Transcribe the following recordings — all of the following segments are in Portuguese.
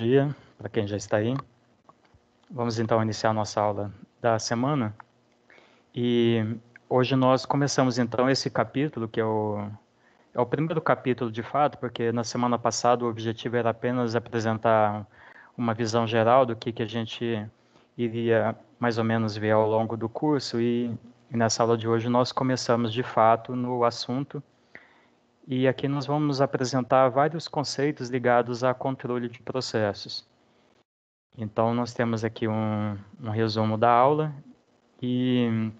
dia para quem já está aí. Vamos então iniciar nossa aula da semana. E hoje nós começamos então esse capítulo, que é o, é o primeiro capítulo de fato, porque na semana passada o objetivo era apenas apresentar uma visão geral do que, que a gente iria mais ou menos ver ao longo do curso. E, e nessa aula de hoje nós começamos de fato no assunto e aqui nós vamos apresentar vários conceitos ligados a controle de processos. Então, nós temos aqui um, um resumo da aula e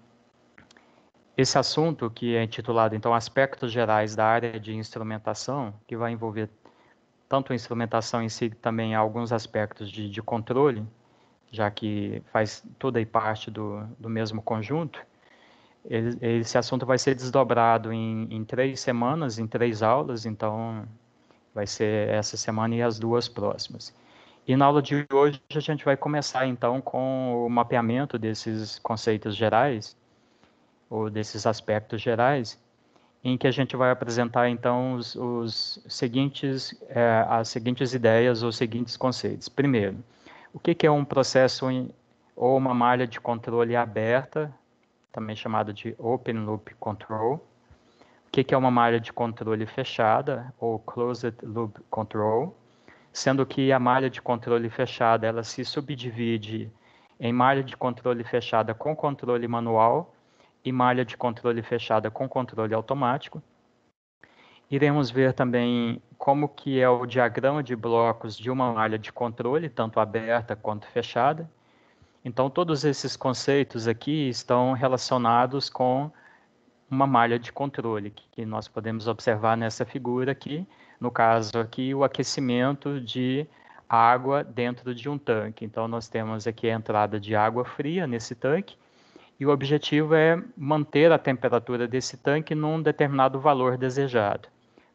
esse assunto que é intitulado, então, Aspectos Gerais da Área de Instrumentação, que vai envolver tanto a instrumentação em si, também alguns aspectos de, de controle, já que faz toda e parte do, do mesmo conjunto, ele, esse assunto vai ser desdobrado em, em três semanas, em três aulas, então vai ser essa semana e as duas próximas. E na aula de hoje a gente vai começar então com o mapeamento desses conceitos gerais, ou desses aspectos gerais, em que a gente vai apresentar então os, os seguintes, é, as seguintes ideias ou os seguintes conceitos. Primeiro, o que, que é um processo em, ou uma malha de controle aberta também chamado de Open Loop Control. O que, que é uma malha de controle fechada, ou Closed Loop Control, sendo que a malha de controle fechada ela se subdivide em malha de controle fechada com controle manual e malha de controle fechada com controle automático. Iremos ver também como que é o diagrama de blocos de uma malha de controle, tanto aberta quanto fechada. Então, todos esses conceitos aqui estão relacionados com uma malha de controle que nós podemos observar nessa figura aqui. No caso aqui, o aquecimento de água dentro de um tanque. Então, nós temos aqui a entrada de água fria nesse tanque e o objetivo é manter a temperatura desse tanque num determinado valor desejado.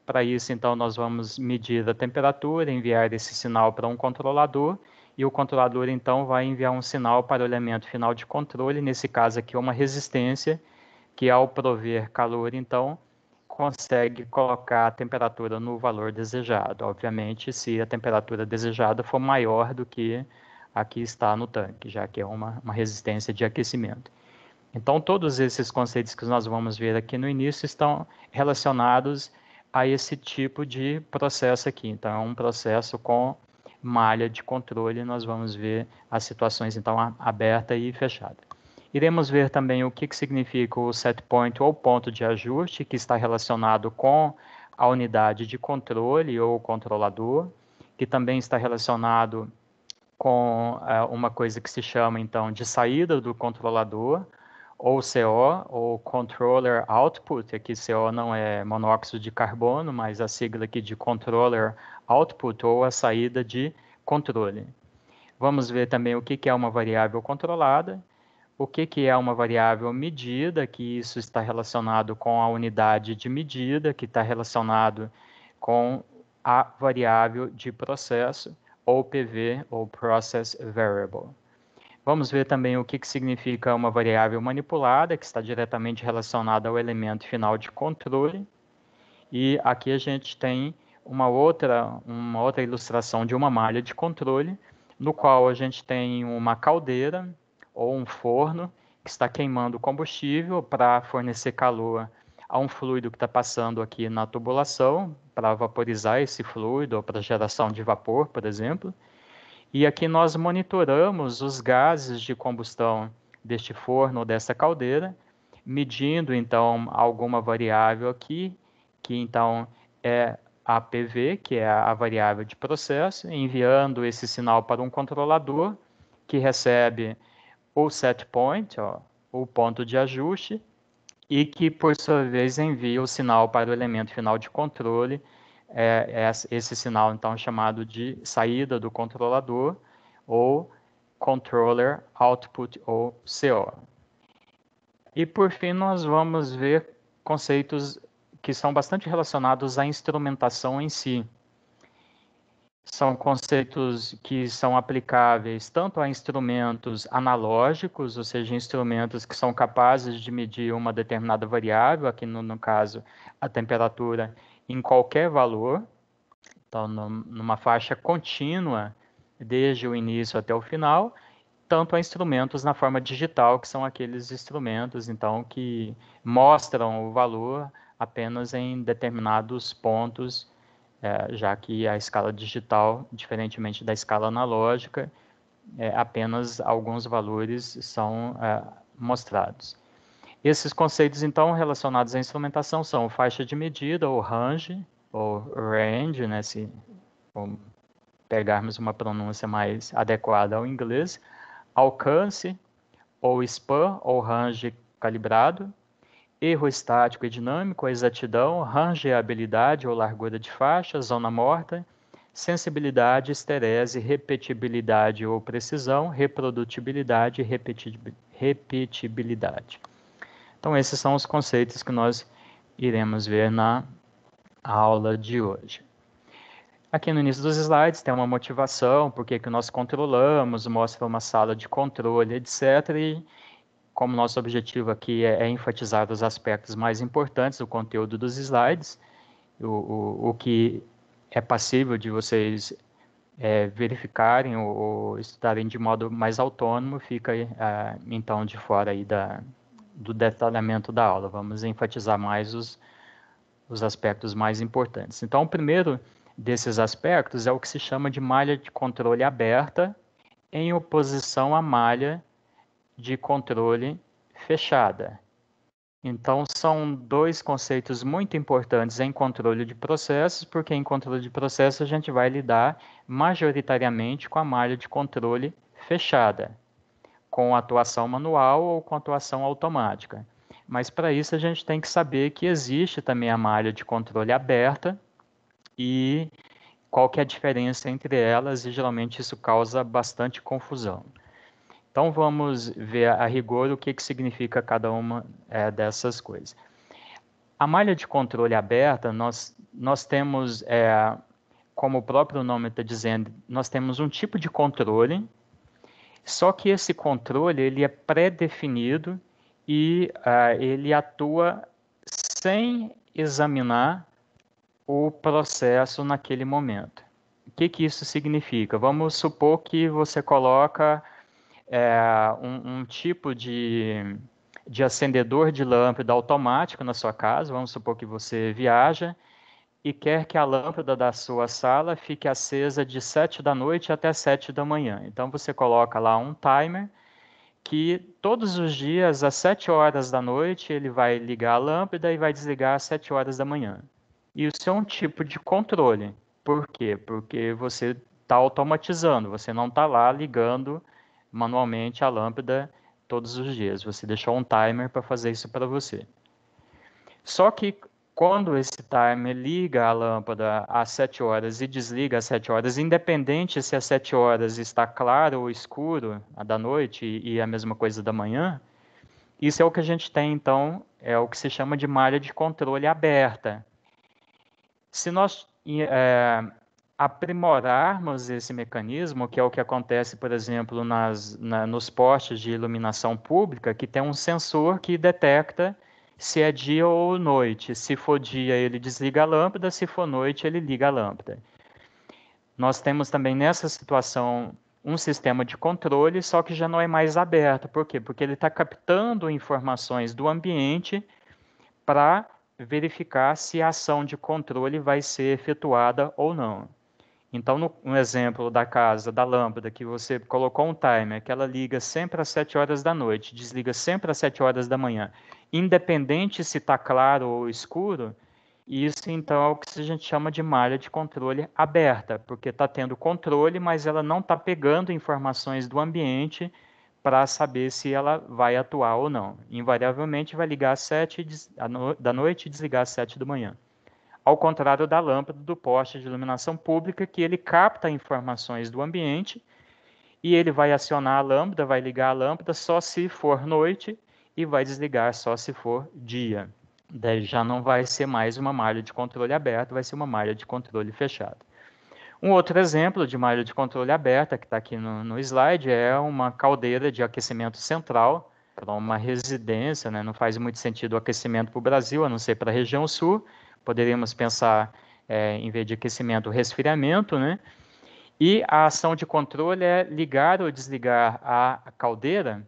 Para isso, então, nós vamos medir a temperatura, enviar esse sinal para um controlador e o controlador então vai enviar um sinal para o elemento final de controle, nesse caso aqui é uma resistência, que ao prover calor então consegue colocar a temperatura no valor desejado. Obviamente, se a temperatura desejada for maior do que a que está no tanque, já que é uma, uma resistência de aquecimento. Então, todos esses conceitos que nós vamos ver aqui no início estão relacionados a esse tipo de processo aqui. Então, é um processo com malha de controle, nós vamos ver as situações então aberta e fechada. Iremos ver também o que, que significa o set point ou ponto de ajuste, que está relacionado com a unidade de controle ou controlador, que também está relacionado com é, uma coisa que se chama então de saída do controlador, ou CO, ou Controller Output, aqui CO não é monóxido de carbono, mas a sigla aqui de Controller output ou a saída de controle. Vamos ver também o que é uma variável controlada, o que é uma variável medida, que isso está relacionado com a unidade de medida, que está relacionado com a variável de processo, ou PV, ou Process Variable. Vamos ver também o que, que significa uma variável manipulada, que está diretamente relacionada ao elemento final de controle. E aqui a gente tem uma outra, uma outra ilustração de uma malha de controle, no qual a gente tem uma caldeira ou um forno que está queimando combustível para fornecer calor a um fluido que está passando aqui na tubulação, para vaporizar esse fluido ou para geração de vapor, por exemplo. E aqui nós monitoramos os gases de combustão deste forno ou dessa caldeira, medindo então alguma variável aqui, que então é APV, que é a variável de processo, enviando esse sinal para um controlador que recebe o set point, ó, o ponto de ajuste, e que, por sua vez, envia o sinal para o elemento final de controle, é, é esse sinal, então, chamado de saída do controlador, ou Controller Output, ou CO. E, por fim, nós vamos ver conceitos que são bastante relacionados à instrumentação em si. São conceitos que são aplicáveis tanto a instrumentos analógicos, ou seja, instrumentos que são capazes de medir uma determinada variável, aqui no, no caso a temperatura, em qualquer valor, então no, numa faixa contínua, desde o início até o final, tanto a instrumentos na forma digital, que são aqueles instrumentos então que mostram o valor apenas em determinados pontos, é, já que a escala digital, diferentemente da escala analógica, é, apenas alguns valores são é, mostrados. Esses conceitos, então, relacionados à instrumentação são faixa de medida, ou range, ou range, né, se pegarmos uma pronúncia mais adequada ao inglês, alcance, ou span, ou range calibrado, erro estático e dinâmico, a exatidão, rangeabilidade ou largura de faixa, zona morta, sensibilidade, esterese, repetibilidade ou precisão, reprodutibilidade e repetibilidade. Então, esses são os conceitos que nós iremos ver na aula de hoje. Aqui no início dos slides tem uma motivação, por que nós controlamos, mostra uma sala de controle, etc. E como nosso objetivo aqui é, é, enfatizar os aspectos mais importantes do conteúdo dos slides, o, o, o que é passível de vocês é, verificarem ou, ou, estudarem de modo mais autônomo, fica ah, então de fora aí da, do detalhamento da aula. Vamos enfatizar mais os, os aspectos mais importantes. Então, o primeiro desses aspectos é o que se chama de malha de controle aberta em oposição à malha de controle fechada. Então, são dois conceitos muito importantes em controle de processos, porque em controle de processos a gente vai lidar majoritariamente com a malha de controle fechada, com atuação manual ou com atuação automática. Mas para isso a gente tem que saber que existe também a malha de controle aberta e qual que é a diferença entre elas, e geralmente isso causa bastante confusão. Então vamos ver a rigor o que, que significa cada uma é, dessas coisas. A malha de controle aberta, nós, nós temos, é, como o próprio nome está dizendo, nós temos um tipo de controle, só que esse controle ele é pré-definido e uh, ele atua sem examinar o processo naquele momento. O que, que isso significa? Vamos supor que você coloca é, um, um tipo de, de acendedor de lâmpada automático na sua casa, vamos supor que você viaja e quer que a lâmpada da sua sala fique acesa de 7 da noite até 7 da manhã. Então você coloca lá um timer que todos os dias às 7 horas da noite ele vai ligar a lâmpada e vai desligar às 7 horas da manhã. Isso é um tipo de controle. Por quê? Porque você está automatizando, você não está lá ligando manualmente a lâmpada todos os dias. Você deixou um timer para fazer isso para você. Só que quando esse timer liga a lâmpada às 7 horas e desliga às 7 horas, independente se às 7 horas está claro ou escuro, a da noite e a mesma coisa da manhã, isso é o que a gente tem então, é o que se chama de malha de controle aberta. Se nós é, aprimorarmos esse mecanismo, que é o que acontece, por exemplo, nas, na, nos postes de iluminação pública, que tem um sensor que detecta se é dia ou noite. Se for dia, ele desliga a lâmpada, se for noite, ele liga a lâmpada. Nós temos também nessa situação um sistema de controle, só que já não é mais aberto. Por quê? Porque ele está captando informações do ambiente para verificar se a ação de controle vai ser efetuada ou não. Então, no, um exemplo da casa, da lâmpada, que você colocou um timer, que ela liga sempre às 7 horas da noite, desliga sempre às 7 horas da manhã, independente se está claro ou escuro, isso então é o que a gente chama de malha de controle aberta, porque está tendo controle, mas ela não está pegando informações do ambiente para saber se ela vai atuar ou não. Invariavelmente vai ligar às 7 da noite e desligar às 7 da manhã ao contrário da lâmpada do poste de iluminação pública, que ele capta informações do ambiente e ele vai acionar a lâmpada, vai ligar a lâmpada só se for noite e vai desligar só se for dia. Daí já não vai ser mais uma malha de controle aberta, vai ser uma malha de controle fechada. Um outro exemplo de malha de controle aberta, que está aqui no, no, slide, é uma caldeira de aquecimento central para é uma residência, né? não faz muito sentido o aquecimento para o Brasil, a não ser para a região sul, poderíamos pensar, é, em vez de aquecimento, resfriamento, né? E a ação de controle é ligar ou desligar a caldeira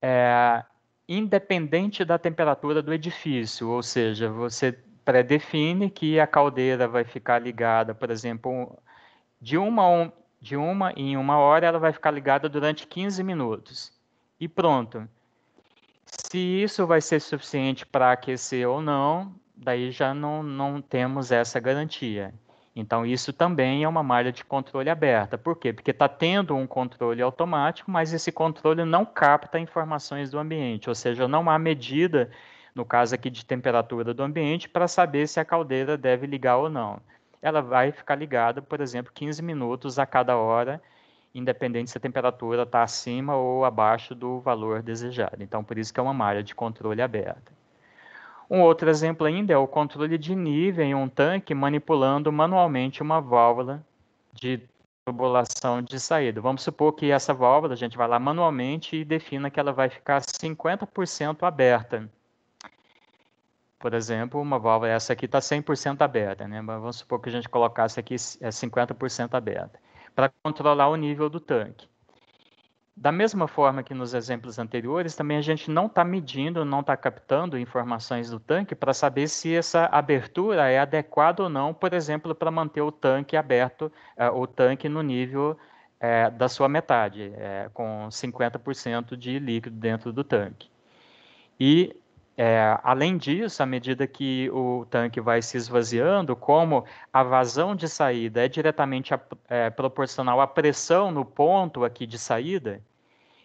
é, independente da temperatura do edifício, ou seja, você predefine que a caldeira vai ficar ligada, por exemplo, de uma, de uma em uma hora, ela vai ficar ligada durante 15 minutos. E pronto. Se isso vai ser suficiente para aquecer ou não, daí já não, não temos essa garantia. Então, isso também é uma malha de controle aberta. Por quê? Porque está tendo um controle automático, mas esse controle não capta informações do ambiente, ou seja, não há medida, no caso aqui de temperatura do ambiente, para saber se a caldeira deve ligar ou não. Ela vai ficar ligada, por exemplo, 15 minutos a cada hora, independente se a temperatura está acima ou abaixo do valor desejado. Então, por isso que é uma malha de controle aberta. Um outro exemplo ainda é o controle de nível em um tanque manipulando manualmente uma válvula de tubulação de saída. Vamos supor que essa válvula a gente vai lá manualmente e defina que ela vai ficar 50% aberta. Por exemplo, uma válvula, essa aqui está 100% aberta, né? Mas vamos supor que a gente colocasse aqui 50% é aberta, para controlar o nível do tanque. Da mesma forma que nos exemplos anteriores, também a gente não está medindo, não está captando informações do tanque para saber se essa abertura é adequada ou não, por exemplo, para manter o tanque aberto, é, o tanque no nível é, da sua metade, é, com 50% de líquido dentro do tanque. E é, além disso, à medida que o tanque vai se esvaziando, como a vazão de saída é diretamente é, proporcional à pressão no ponto aqui de saída,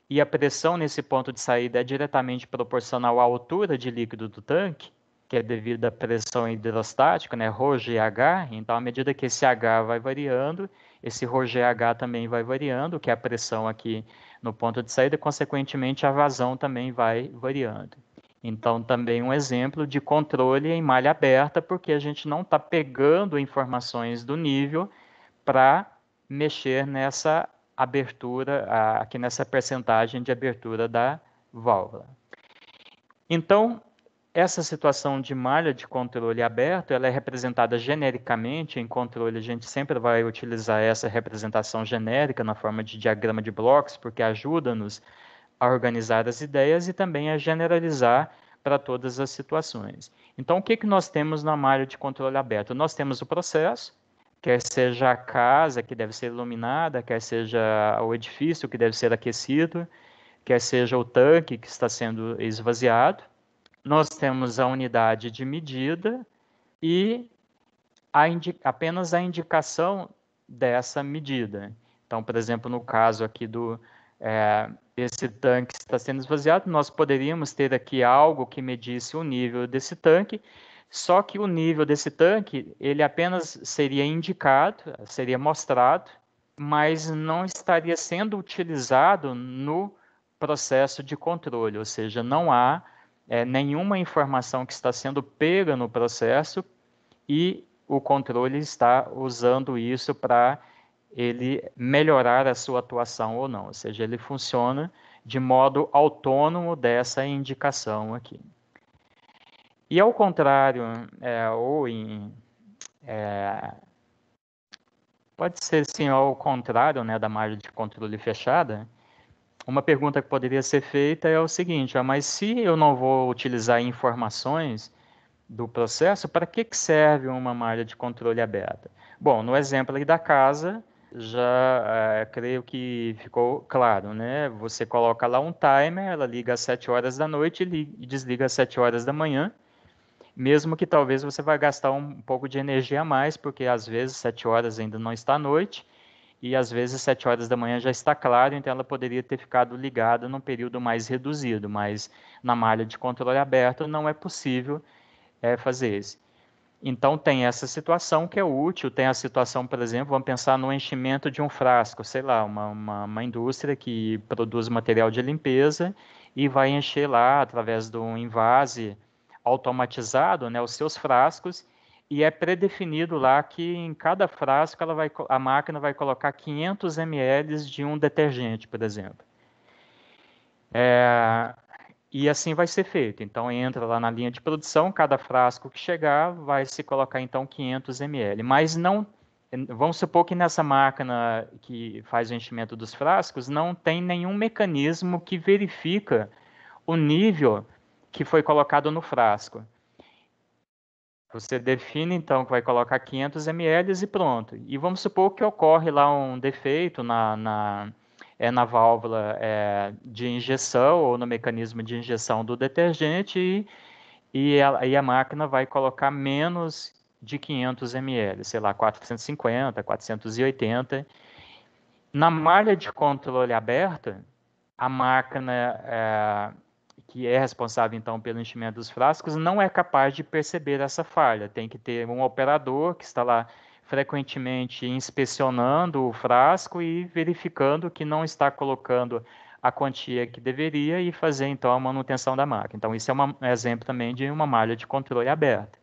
e a pressão nesse ponto de saída é diretamente proporcional à altura de líquido do tanque, que é devido à pressão hidrostática, né, ρgh. então à medida que esse H vai variando, esse ρgh também vai variando, que é a pressão aqui no ponto de saída, consequentemente a vazão também vai variando. Então, também um exemplo de controle em malha aberta, porque a gente não está pegando informações do nível para mexer nessa abertura, aqui nessa percentagem de abertura da válvula. Então, essa situação de malha de controle aberto, ela é representada genericamente em controle, a gente sempre vai utilizar essa representação genérica na forma de diagrama de blocos, porque ajuda-nos a organizar as ideias e também a generalizar para todas as situações. Então, o que, que nós temos na malha de controle aberto? Nós temos o processo, quer seja a casa que deve ser iluminada, quer seja o edifício que deve ser aquecido, quer seja o tanque que está sendo esvaziado. Nós temos a unidade de medida e a apenas a indicação dessa medida. Então, por exemplo, no caso aqui do, é, esse tanque está sendo esvaziado, nós poderíamos ter aqui algo que medisse o nível desse tanque, só que o nível desse tanque, ele apenas seria indicado, seria mostrado, mas não estaria sendo utilizado no processo de controle, ou seja, não há é, nenhuma informação que está sendo pega no processo e o controle está usando isso para ele melhorar a sua atuação ou não, ou seja, ele funciona de modo autônomo dessa indicação aqui. E ao contrário, é, ou em. É, pode ser sim ao contrário né, da margem de controle fechada. Uma pergunta que poderia ser feita é o seguinte: ó, mas se eu não vou utilizar informações do processo, para que, que serve uma malha de controle aberta? Bom, no exemplo da casa, já é, creio que ficou claro, né? Você coloca lá um timer, ela liga às 7 horas da noite e desliga às 7 horas da manhã, mesmo que talvez você vá gastar um pouco de energia a mais, porque às vezes 7 horas ainda não está à noite, e às vezes 7 horas da manhã já está claro, então ela poderia ter ficado ligada num período mais reduzido, mas na malha de controle aberto não é possível é, fazer isso. Então tem essa situação que é útil, tem a situação, por exemplo, vamos pensar no enchimento de um frasco, sei lá, uma, uma, uma indústria que produz material de limpeza e vai encher lá através de um invase automatizado, né, os seus frascos e é predefinido lá que em cada frasco ela vai, a máquina vai colocar 500 ml de um detergente, por exemplo. É, e assim vai ser feito. Então entra lá na linha de produção, cada frasco que chegar vai se colocar então 500 ml, mas não vamos supor que nessa máquina que faz o enchimento dos frascos não tem nenhum mecanismo que verifica o nível que foi colocado no frasco. Você define então que vai colocar 500 ml e pronto. E vamos supor que ocorre lá um defeito na, na é na válvula é, de injeção ou no mecanismo de injeção do detergente e, e, a, e a máquina vai colocar menos de 500 ml, sei lá, 450, 480. Na malha de controle aberta, a máquina é, que é responsável então pelo enchimento dos frascos não é capaz de perceber essa falha. Tem que ter um operador que está lá frequentemente inspecionando o frasco e verificando que não está colocando a quantia que deveria e fazer então a manutenção da máquina. Então, isso é um exemplo também de uma malha de controle aberta.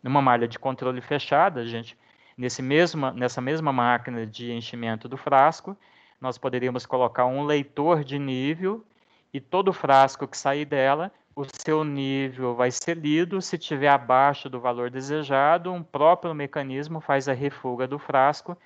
Numa malha de controle fechada, a gente, nesse mesma, nessa mesma máquina de enchimento do frasco, nós poderíamos colocar um leitor de nível e todo frasco que sair dela o seu nível vai ser lido. Se tiver abaixo do valor desejado, um próprio mecanismo faz a refuga do frasco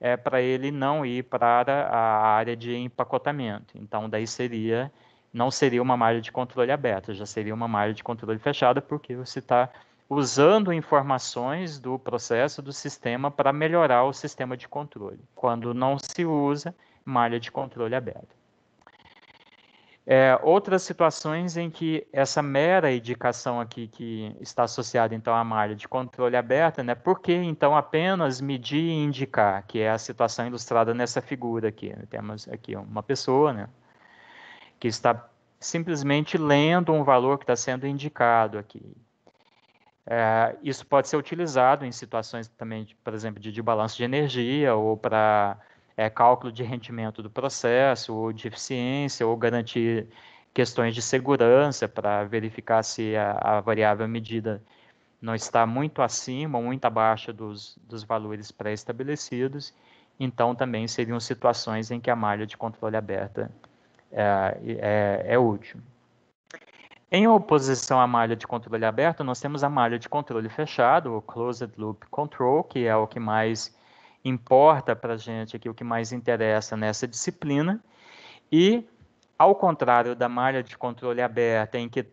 é, para ele não ir para a área de empacotamento. Então, daí seria não seria uma malha de controle aberta, já seria uma malha de controle fechada, porque você está usando informações do processo do sistema para melhorar o sistema de controle. Quando não se usa malha de controle aberta. É, outras situações em que essa mera indicação aqui que está associada então à malha de controle aberta, né? Por que então apenas medir e indicar, que é a situação ilustrada nessa figura aqui? Temos aqui uma pessoa, né, que está simplesmente lendo um valor que está sendo indicado aqui. É, isso pode ser utilizado em situações também, por exemplo, de, de balanço de energia ou para é, cálculo de rendimento do processo, ou de eficiência, ou garantir questões de segurança para verificar se a, a, variável medida não está muito acima ou muito abaixo dos, dos valores pré-estabelecidos. Então, também seriam situações em que a malha de controle aberta é, é, é útil. Em oposição à malha de controle aberto, nós temos a malha de controle fechado, o Closed Loop Control, que é o que mais importa para a gente aqui, o que mais interessa nessa disciplina. E, ao contrário da malha de controle aberta, em que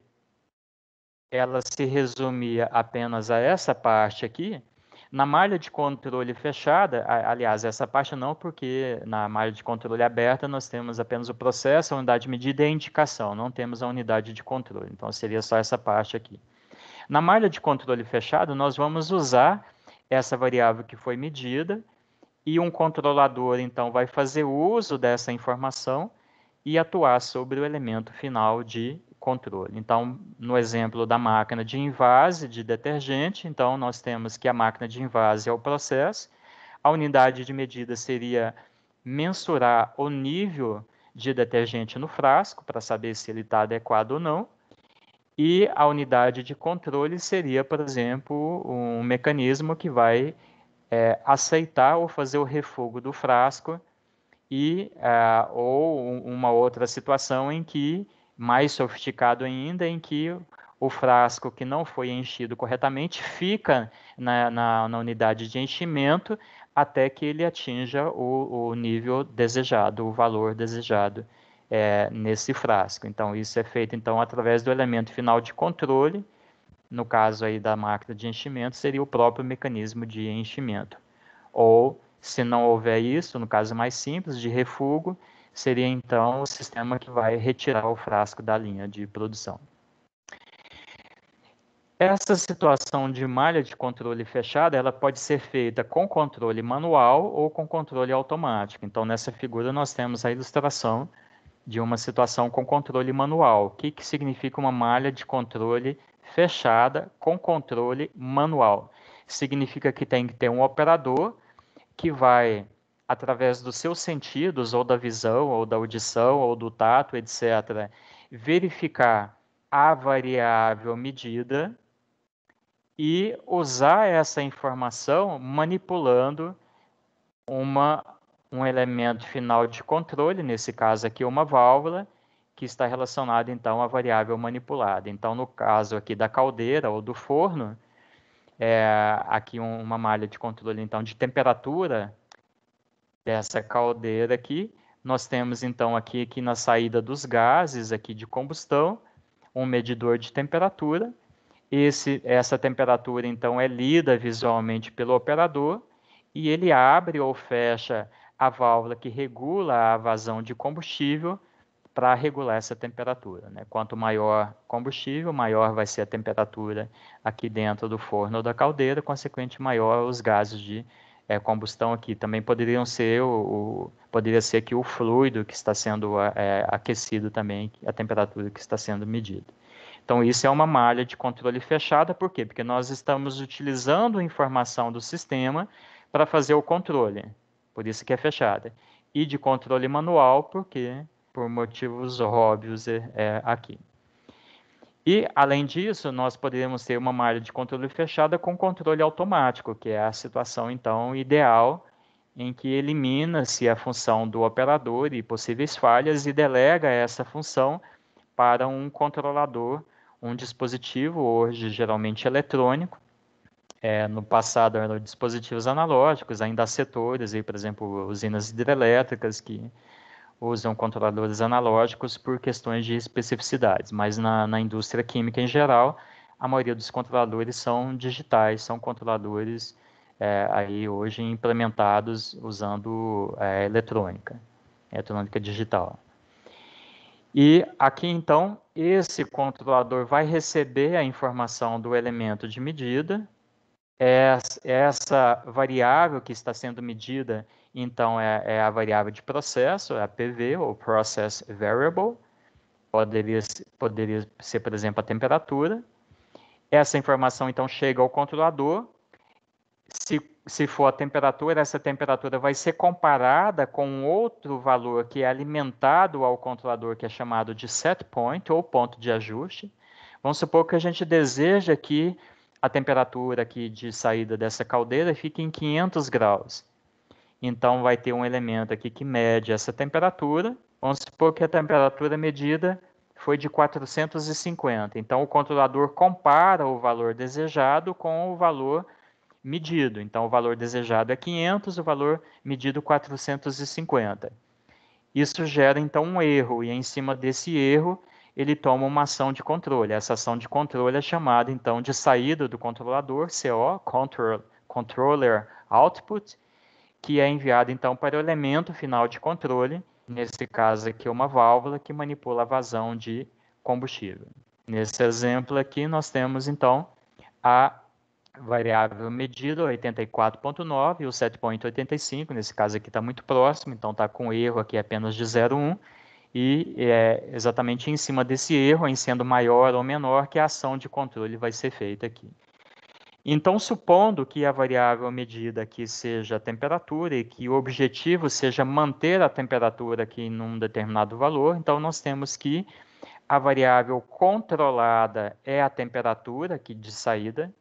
ela se resumia apenas a essa parte aqui, na malha de controle fechada, aliás, essa parte não, porque na malha de controle aberta nós temos apenas o processo, a unidade de medida e a indicação, não temos a unidade de controle. Então, seria só essa parte aqui. Na malha de controle fechado, nós vamos usar essa variável que foi medida e um controlador então vai fazer uso dessa informação e atuar sobre o elemento final de controle. Então, no exemplo da máquina de invase de detergente, então nós temos que a máquina de invase é o processo, a unidade de medida seria mensurar o nível de detergente no frasco para saber se ele está adequado ou não. E a unidade de controle seria, por exemplo, um mecanismo que vai é, aceitar ou fazer o refogo do frasco e é, ou uma outra situação em que mais sofisticado ainda em que o frasco que não foi enchido corretamente fica na, na, na unidade de enchimento até que ele atinja o, o nível desejado, o valor desejado é, nesse frasco. Então, isso é feito então através do elemento final de controle, no caso aí da máquina de enchimento, seria o próprio mecanismo de enchimento. Ou, se não houver isso, no caso mais simples, de refúgio, seria então o sistema que vai retirar o frasco da linha de produção. Essa situação de malha de controle fechada, ela pode ser feita com controle manual ou com controle automático. Então, nessa figura, nós temos a ilustração de uma situação com controle manual. O que, que significa uma malha de controle fechada com controle manual? Significa que tem que ter um operador que vai, através dos seus sentidos, ou da visão, ou da audição, ou do tato, etc., verificar a variável medida e usar essa informação manipulando uma um elemento final de controle, nesse caso aqui uma válvula, que está relacionada então à variável manipulada. Então, no caso aqui da caldeira ou do forno, é, aqui um, uma malha de controle então de temperatura dessa caldeira aqui. Nós temos então aqui, aqui na saída dos gases aqui de combustão um medidor de temperatura. Esse, essa temperatura então é lida visualmente pelo operador e ele abre ou fecha a válvula que regula a vazão de combustível para regular essa temperatura. Né? Quanto maior combustível, maior vai ser a temperatura aqui dentro do forno ou da caldeira, consequente maior os gases de é, combustão aqui. Também poderiam ser o, o, poderia ser que o fluido que está sendo é, aquecido também, a temperatura que está sendo medida. Então isso é uma malha de controle fechada, por quê? Porque nós estamos utilizando informação do sistema para fazer o controle por isso que é fechada. E de controle manual, porque por motivos óbvios é, é aqui. E, além disso, nós poderíamos ter uma malha de controle fechada com controle automático, que é a situação, então, ideal, em que elimina-se a função do operador e possíveis falhas e delega essa função para um controlador, um dispositivo, hoje geralmente eletrônico, é, no passado eram dispositivos analógicos, ainda há setores, aí, por exemplo, usinas hidrelétricas que usam controladores analógicos por questões de especificidades, mas na, na indústria química em geral, a maioria dos controladores são digitais, são controladores é, aí hoje implementados usando é, eletrônica, eletrônica digital. E aqui então, esse controlador vai receber a informação do elemento de medida, essa variável que está sendo medida, então, é, é a variável de processo, é a PV, ou Process Variable, poderia, poderia ser, por exemplo, a temperatura. Essa informação, então, chega ao controlador. Se, se for a temperatura, essa temperatura vai ser comparada com outro valor que é alimentado ao controlador, que é chamado de set point, ou ponto de ajuste. Vamos supor que a gente deseja que a temperatura aqui de saída dessa caldeira fica em 500 graus. Então, vai ter um elemento aqui que mede essa temperatura. Vamos supor que a temperatura medida foi de 450. Então, o controlador compara o valor desejado com o valor medido. Então, o valor desejado é 500, o valor medido 450. Isso gera, então, um erro, e em cima desse erro ele toma uma ação de controle. Essa ação de controle é chamada, então, de saída do controlador, CO, control, Controller Output, que é enviada, então, para o elemento final de controle, nesse caso aqui uma válvula que manipula a vazão de combustível. Nesse exemplo aqui, nós temos, então, a variável medida 84.9 e o 7.85, nesse caso aqui está muito próximo, então está com erro aqui apenas de 0,1, e é exatamente em cima desse erro, em sendo maior ou menor, que a ação de controle vai ser feita aqui. Então, supondo que a variável medida aqui seja a temperatura e que o objetivo seja manter a temperatura aqui num determinado valor, então nós temos que a variável controlada é a temperatura aqui de saída,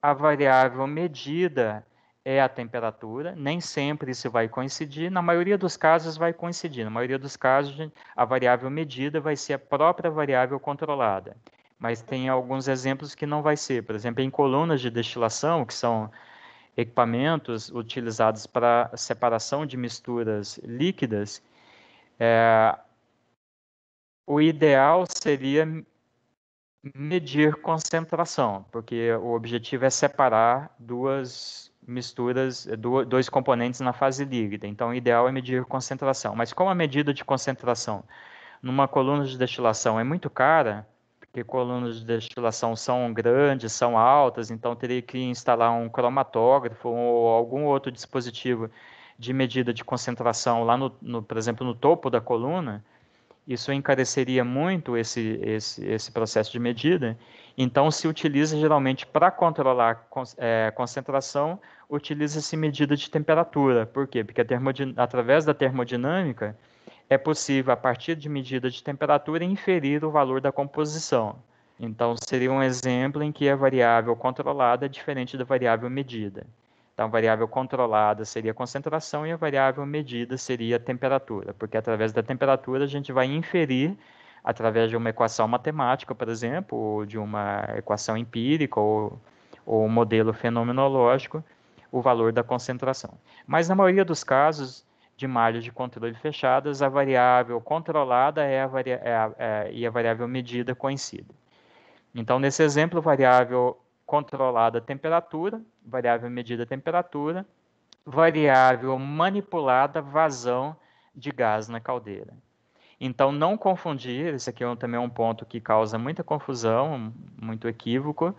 a variável medida é a temperatura, nem sempre isso vai coincidir, na maioria dos casos vai coincidir, na maioria dos casos a variável medida vai ser a própria variável controlada, mas tem alguns exemplos que não vai ser, por exemplo, em colunas de destilação, que são equipamentos utilizados para separação de misturas líquidas, é, o ideal seria medir concentração, porque o objetivo é separar duas misturas, eh, dois componentes na fase líquida. Então, o ideal é medir concentração. Mas como a medida de concentração numa coluna de destilação é muito cara, porque colunas de destilação são grandes, são altas, então teria que instalar um cromatógrafo ou algum outro dispositivo de medida de concentração lá, no, no por exemplo, no topo da coluna, isso encareceria muito esse, esse, esse processo de medida. Então, se utiliza geralmente para controlar é, concentração, utiliza-se medida de temperatura. Por quê? Porque através da termodinâmica é possível, a partir de medida de temperatura, inferir o valor da composição. Então, seria um exemplo em que a variável controlada é diferente da variável medida. Então, a variável controlada seria a concentração e a variável medida seria a temperatura, porque através da temperatura a gente vai inferir, através de uma equação matemática, por exemplo, ou de uma equação empírica ou, ou um modelo fenomenológico, o valor da concentração. Mas na maioria dos casos de malhas de controle fechadas, a variável controlada é a varia é a, é, e a variável medida coincide. Então, nesse exemplo, variável controlada a temperatura, variável medida a temperatura, variável manipulada vazão de gás na caldeira. Então, não confundir, esse aqui é um, também é um ponto que causa muita confusão, muito equívoco,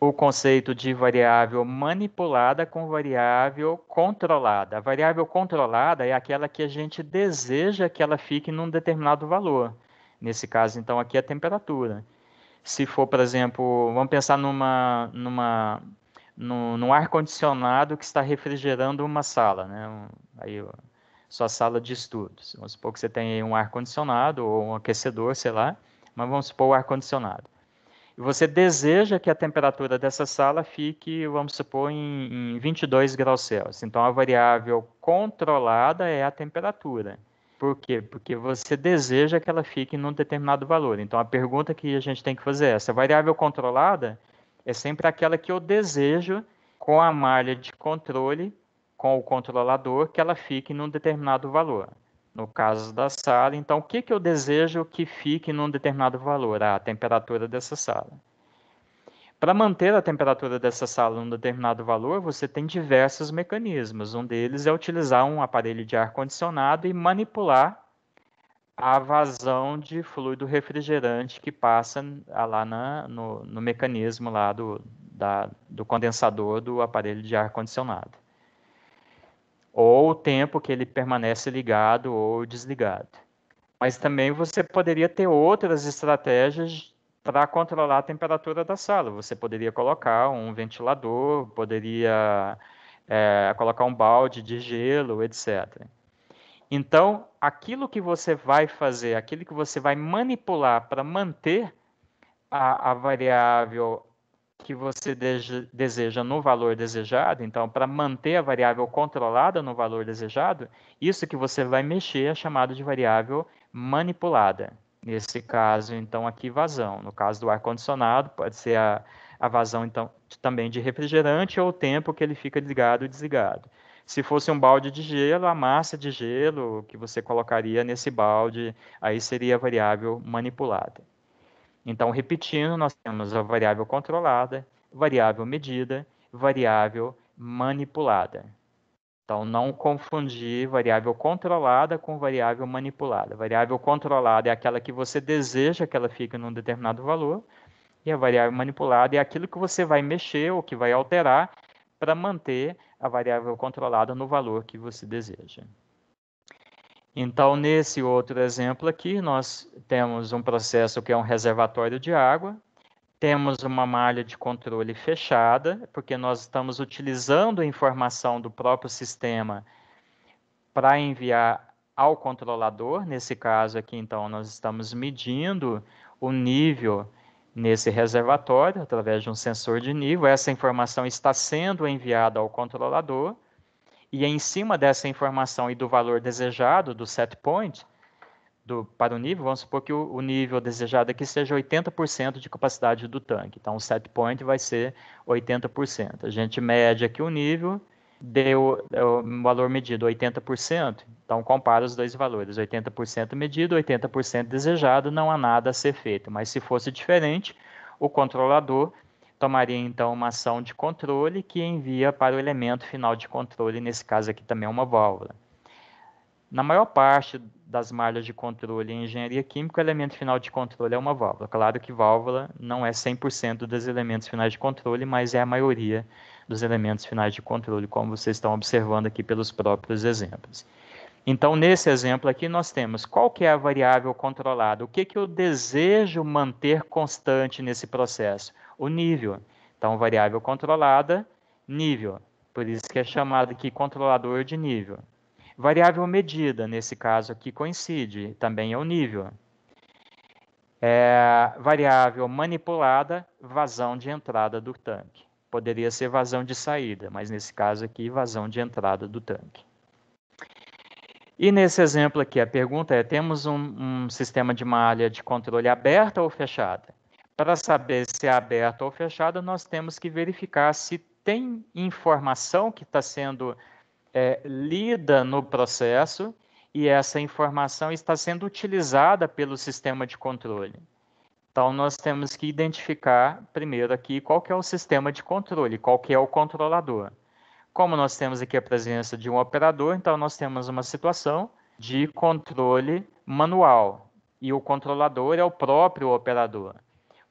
o conceito de variável manipulada com variável controlada. A variável controlada é aquela que a gente deseja que ela fique num determinado valor. Nesse caso, então, aqui é a temperatura se for, por exemplo, vamos pensar numa, numa no, no ar condicionado que está refrigerando uma sala, né? aí sua sala de estudos. Vamos supor que você tem um ar condicionado ou um aquecedor, sei lá, mas vamos supor o ar condicionado. E você deseja que a temperatura dessa sala fique, vamos supor, em, em 22 graus Celsius. Então a variável controlada é a temperatura. Por quê? Porque você deseja que ela fique num determinado valor. Então, a pergunta que a gente tem que fazer é essa. A variável controlada é sempre aquela que eu desejo com a malha de controle, com o controlador, que ela fique num determinado valor. No caso da sala, então, o que, que eu desejo que fique num determinado valor? a temperatura dessa sala. Para manter a temperatura dessa sala em um determinado valor, você tem diversos mecanismos. Um deles é utilizar um aparelho de ar-condicionado e manipular a vazão de fluido refrigerante que passa lá na, no, no, mecanismo lá do, da, do condensador do aparelho de ar-condicionado. Ou o tempo que ele permanece ligado ou desligado. Mas também você poderia ter outras estratégias para controlar a temperatura da sala. Você poderia colocar um ventilador, poderia é, colocar um balde de gelo, etc. Então, aquilo que você vai fazer, aquilo que você vai manipular para manter a, a variável que você deseja no valor desejado, então, para manter a variável controlada no valor desejado, isso que você vai mexer é chamado de variável manipulada nesse caso, então, aqui vazão. No caso do ar-condicionado, pode ser a, a vazão então, também de refrigerante ou o tempo que ele fica ligado ou desligado. Se fosse um balde de gelo, a massa de gelo que você colocaria nesse balde, aí seria a variável manipulada. Então, repetindo, nós temos a variável controlada, variável medida, variável manipulada. Então, não confundir variável controlada com variável manipulada. Variável controlada é aquela que você deseja que ela fique num determinado valor, e a variável manipulada é aquilo que você vai mexer ou que vai alterar para manter a variável controlada no valor que você deseja. Então, nesse outro exemplo aqui, nós temos um processo que é um reservatório de água, temos uma malha de controle fechada, porque nós estamos utilizando a informação do próprio sistema para enviar ao controlador. Nesse caso aqui, então, nós estamos medindo o nível nesse reservatório através de um sensor de nível. Essa informação está sendo enviada ao controlador e em cima dessa informação e do valor desejado do set point, do, para o nível, vamos supor que o, o nível desejado aqui seja 80% de capacidade do tanque. Então, o set point vai ser 80%. A gente mede aqui o nível, deu o valor medido 80%. Então, compara os dois valores, 80% medido, 80% desejado, não há nada a ser feito. Mas se fosse diferente, o controlador tomaria então uma ação de controle que envia para o elemento final de controle, nesse caso aqui também é uma válvula. Na maior parte das malhas de controle em engenharia química, o elemento final de controle é uma válvula. Claro que válvula não é 100% dos elementos finais de controle, mas é a maioria dos elementos finais de controle, como vocês estão observando aqui pelos próprios exemplos. Então, nesse exemplo aqui, nós temos qual que é a variável controlada, o que, que eu desejo manter constante nesse processo? O nível. Então, variável controlada, nível. Por isso que é chamado aqui controlador de nível. Variável medida, nesse caso aqui, coincide, também é o nível. É, variável manipulada, vazão de entrada do tanque. Poderia ser vazão de saída, mas nesse caso aqui, vazão de entrada do tanque. E nesse exemplo aqui, a pergunta é: temos um, um, sistema de malha de controle aberta ou fechada? Para saber se é aberta ou fechada, nós temos que verificar se tem informação que está sendo é, lida no processo e essa informação está sendo utilizada pelo sistema de controle. Então, nós temos que identificar primeiro aqui qual é o sistema de controle, qual é o controlador. Como nós temos aqui a presença de um operador, então nós temos uma situação de controle manual. E o controlador é o próprio operador.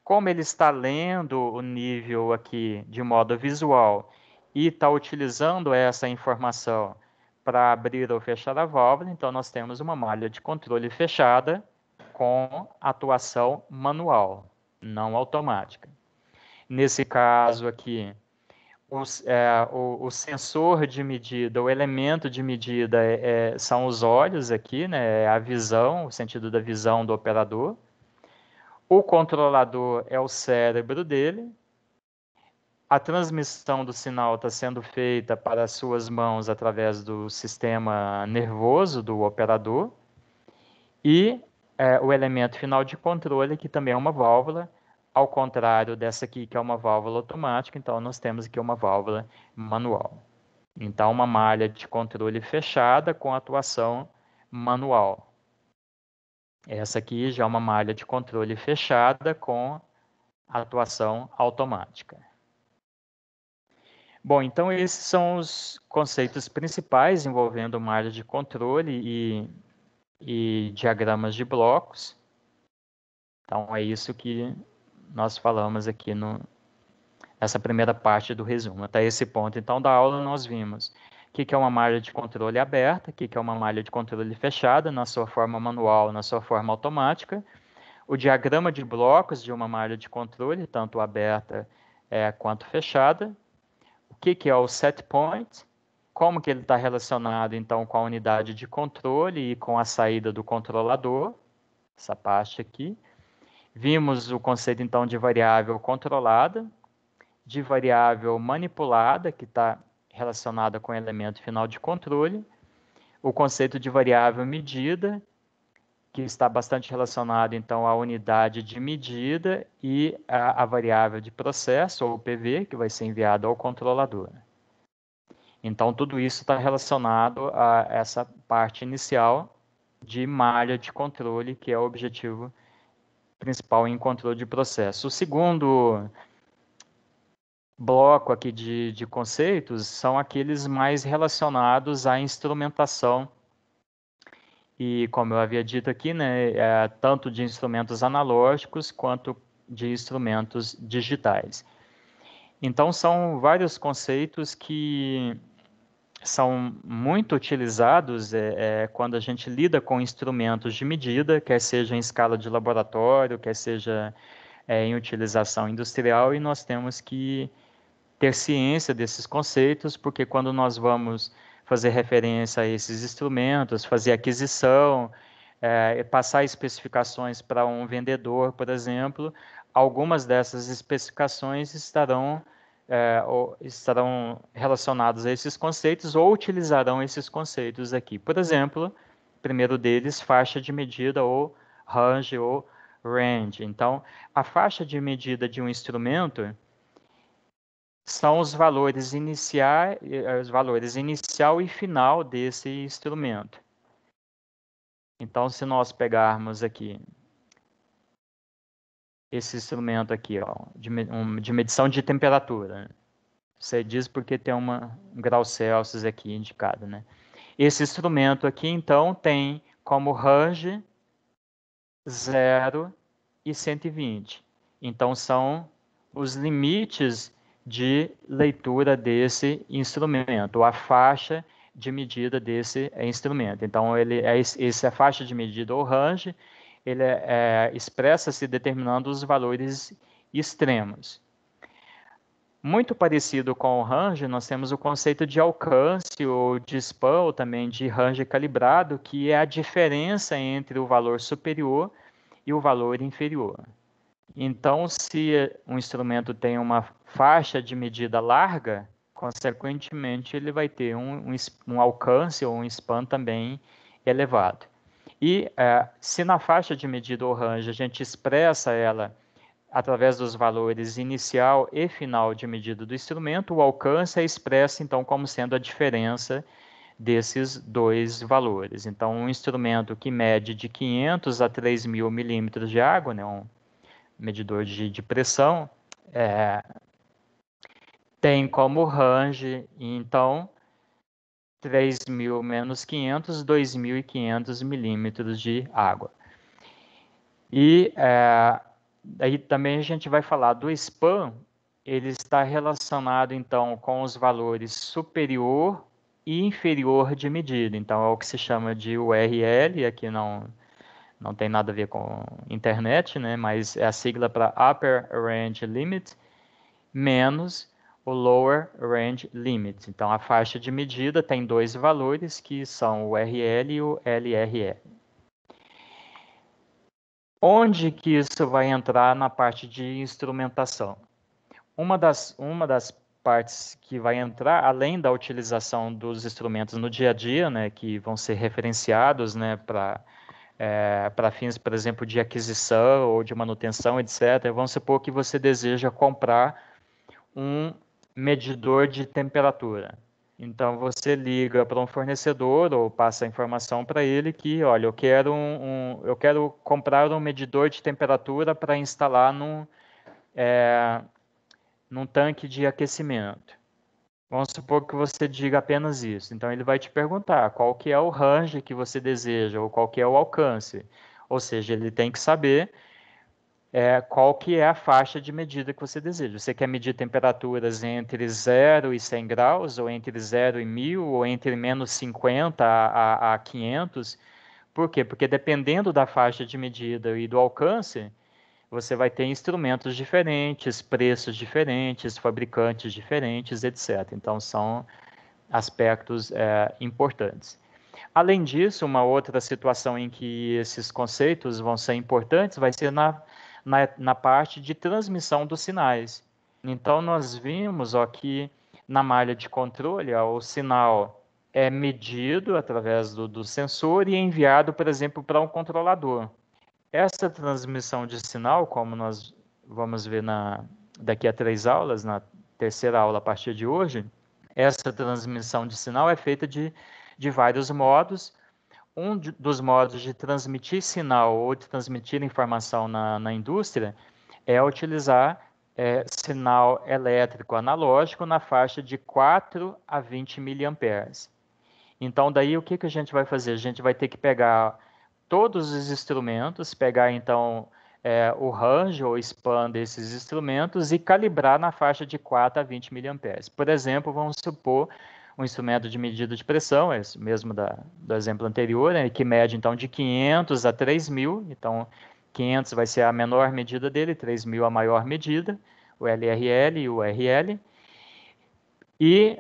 Como ele está lendo o nível aqui de modo visual e está utilizando essa informação para abrir ou fechar a válvula, então nós temos uma malha de controle fechada com atuação manual, não automática. Nesse caso aqui, os, é, o, o, sensor de medida, o elemento de medida é, é, são os olhos aqui, né, é a visão, o sentido da visão do operador. O controlador é o cérebro dele, a transmissão do sinal está sendo feita para as suas mãos através do sistema nervoso do operador e é, o elemento final de controle, que também é uma válvula, ao contrário dessa aqui, que é uma válvula automática, então nós temos aqui uma válvula manual. Então, uma malha de controle fechada com atuação manual. Essa aqui já é uma malha de controle fechada com atuação automática. Bom, então esses são os conceitos principais envolvendo uma área de controle e, e diagramas de blocos. Então é isso que nós falamos aqui no, nessa primeira parte do resumo. Até esse ponto, então, da aula nós vimos o que, é uma malha de controle aberta, o que, que é uma malha de controle fechada, na sua forma manual, na sua forma automática, o diagrama de blocos de uma malha de controle, tanto aberta é, quanto fechada, que, que é o set point, como que ele está relacionado então com a unidade de controle e com a saída do controlador, essa parte aqui. Vimos o conceito então de variável controlada, de variável manipulada, que está relacionada com o elemento final de controle, o conceito de variável medida que está bastante relacionado então à unidade de medida e à, à variável de processo, ou PV, que vai ser enviado ao controlador. Né? Então, tudo isso está relacionado a essa parte inicial de malha de controle, que é o objetivo principal em controle de processo. O segundo bloco aqui de, de conceitos são aqueles mais relacionados à instrumentação e como eu havia dito aqui, né, é, tanto de instrumentos analógicos quanto de instrumentos digitais. Então são vários conceitos que são muito utilizados é, é, quando a gente lida com instrumentos de medida, quer seja em escala de laboratório, quer seja é, em utilização industrial, e nós temos que ter ciência desses conceitos, porque quando nós vamos fazer referência a esses instrumentos, fazer aquisição, é, passar especificações para um vendedor, por exemplo. Algumas dessas especificações estarão é, estarão relacionadas a esses conceitos ou utilizarão esses conceitos aqui. Por exemplo, primeiro deles, faixa de medida ou range ou range. Então, a faixa de medida de um instrumento são os valores iniciar, eh, os valores inicial e final desse instrumento. Então, se nós pegarmos aqui esse instrumento aqui, ó, de, um, de medição de temperatura, né? você diz porque tem uma, um grau Celsius aqui indicado, né? Esse instrumento aqui, então, tem como range 0 e 120. Então, são os limites de leitura desse instrumento, a faixa de medida desse eh, instrumento. Então, ele é essa faixa de medida ou range, ele é, é, expressa-se determinando os valores extremos. Muito parecido com o range, nós temos o conceito de alcance ou de span, ou também de range calibrado, que é a diferença entre o valor superior e o valor inferior. Então, se um instrumento tem uma faixa de medida larga, consequentemente, ele vai ter um, um, um alcance ou um span também elevado. E é, se na faixa de medida orange a gente expressa ela através dos valores inicial e final de medida do instrumento, o alcance é expresso então como sendo a diferença desses dois valores. Então, um instrumento que mede de 500 a 3.000 milímetros de água, né, um medidor de, de pressão, é, tem como range, então 3.000 menos 500, 2.500 milímetros de água. E é, aí também a gente vai falar do span, ele está relacionado então com os valores superior e inferior de medida. Então é o que se chama de URL, aqui não não tem nada a ver com internet, né? Mas é a sigla para upper range limit menos o Lower Range Limit. Então, a faixa de medida tem dois valores, que são o RL e o LRL. Onde que isso vai entrar na parte de instrumentação? Uma das, uma das partes que vai entrar, além da utilização dos instrumentos no dia a dia, né, que vão ser referenciados né, para é, para fins, por exemplo, de aquisição ou de manutenção, etc., vamos supor que você deseja comprar um medidor de temperatura. Então você liga para um fornecedor ou passa a informação para ele que, olha, eu quero um, um, eu quero comprar um medidor de temperatura para instalar num, é, num tanque de aquecimento. Vamos supor que você diga apenas isso. Então ele vai te perguntar qual que é o range que você deseja ou qual que é o alcance. Ou seja, ele tem que saber é, qual que é a faixa de medida que você deseja. Você quer medir temperaturas entre 0 e 100 graus, ou entre 0 e 1000, ou entre menos 50 a, a, a 500. Por quê? Porque dependendo da faixa de medida e do alcance, você vai ter instrumentos diferentes, preços diferentes, fabricantes diferentes, etc. Então, são aspectos é, importantes. Além disso, uma outra situação em que esses conceitos vão ser importantes vai ser na na, na parte de transmissão dos sinais. Então, nós vimos ó, que na malha de controle ó, o sinal é medido através do, do sensor e é enviado, por exemplo, para um controlador. Essa transmissão de sinal, como nós vamos ver na, daqui a três aulas, na terceira aula a partir de hoje, essa transmissão de sinal é feita de, de vários modos um dos modos de transmitir sinal ou de transmitir informação na, na indústria é utilizar é, sinal elétrico analógico na faixa de 4 a 20 miliamperes. Então, daí o que, que a gente vai fazer? A gente vai ter que pegar todos os instrumentos, pegar então é, o range ou span desses instrumentos e calibrar na faixa de 4 a 20 miliamperes. Por exemplo, vamos supor um instrumento de medida de pressão, é esse mesmo da, do exemplo anterior, né, que mede então de 500 a 3.000, então 500 vai ser a menor medida dele, 3.000 a maior medida, o LRL e o RL, e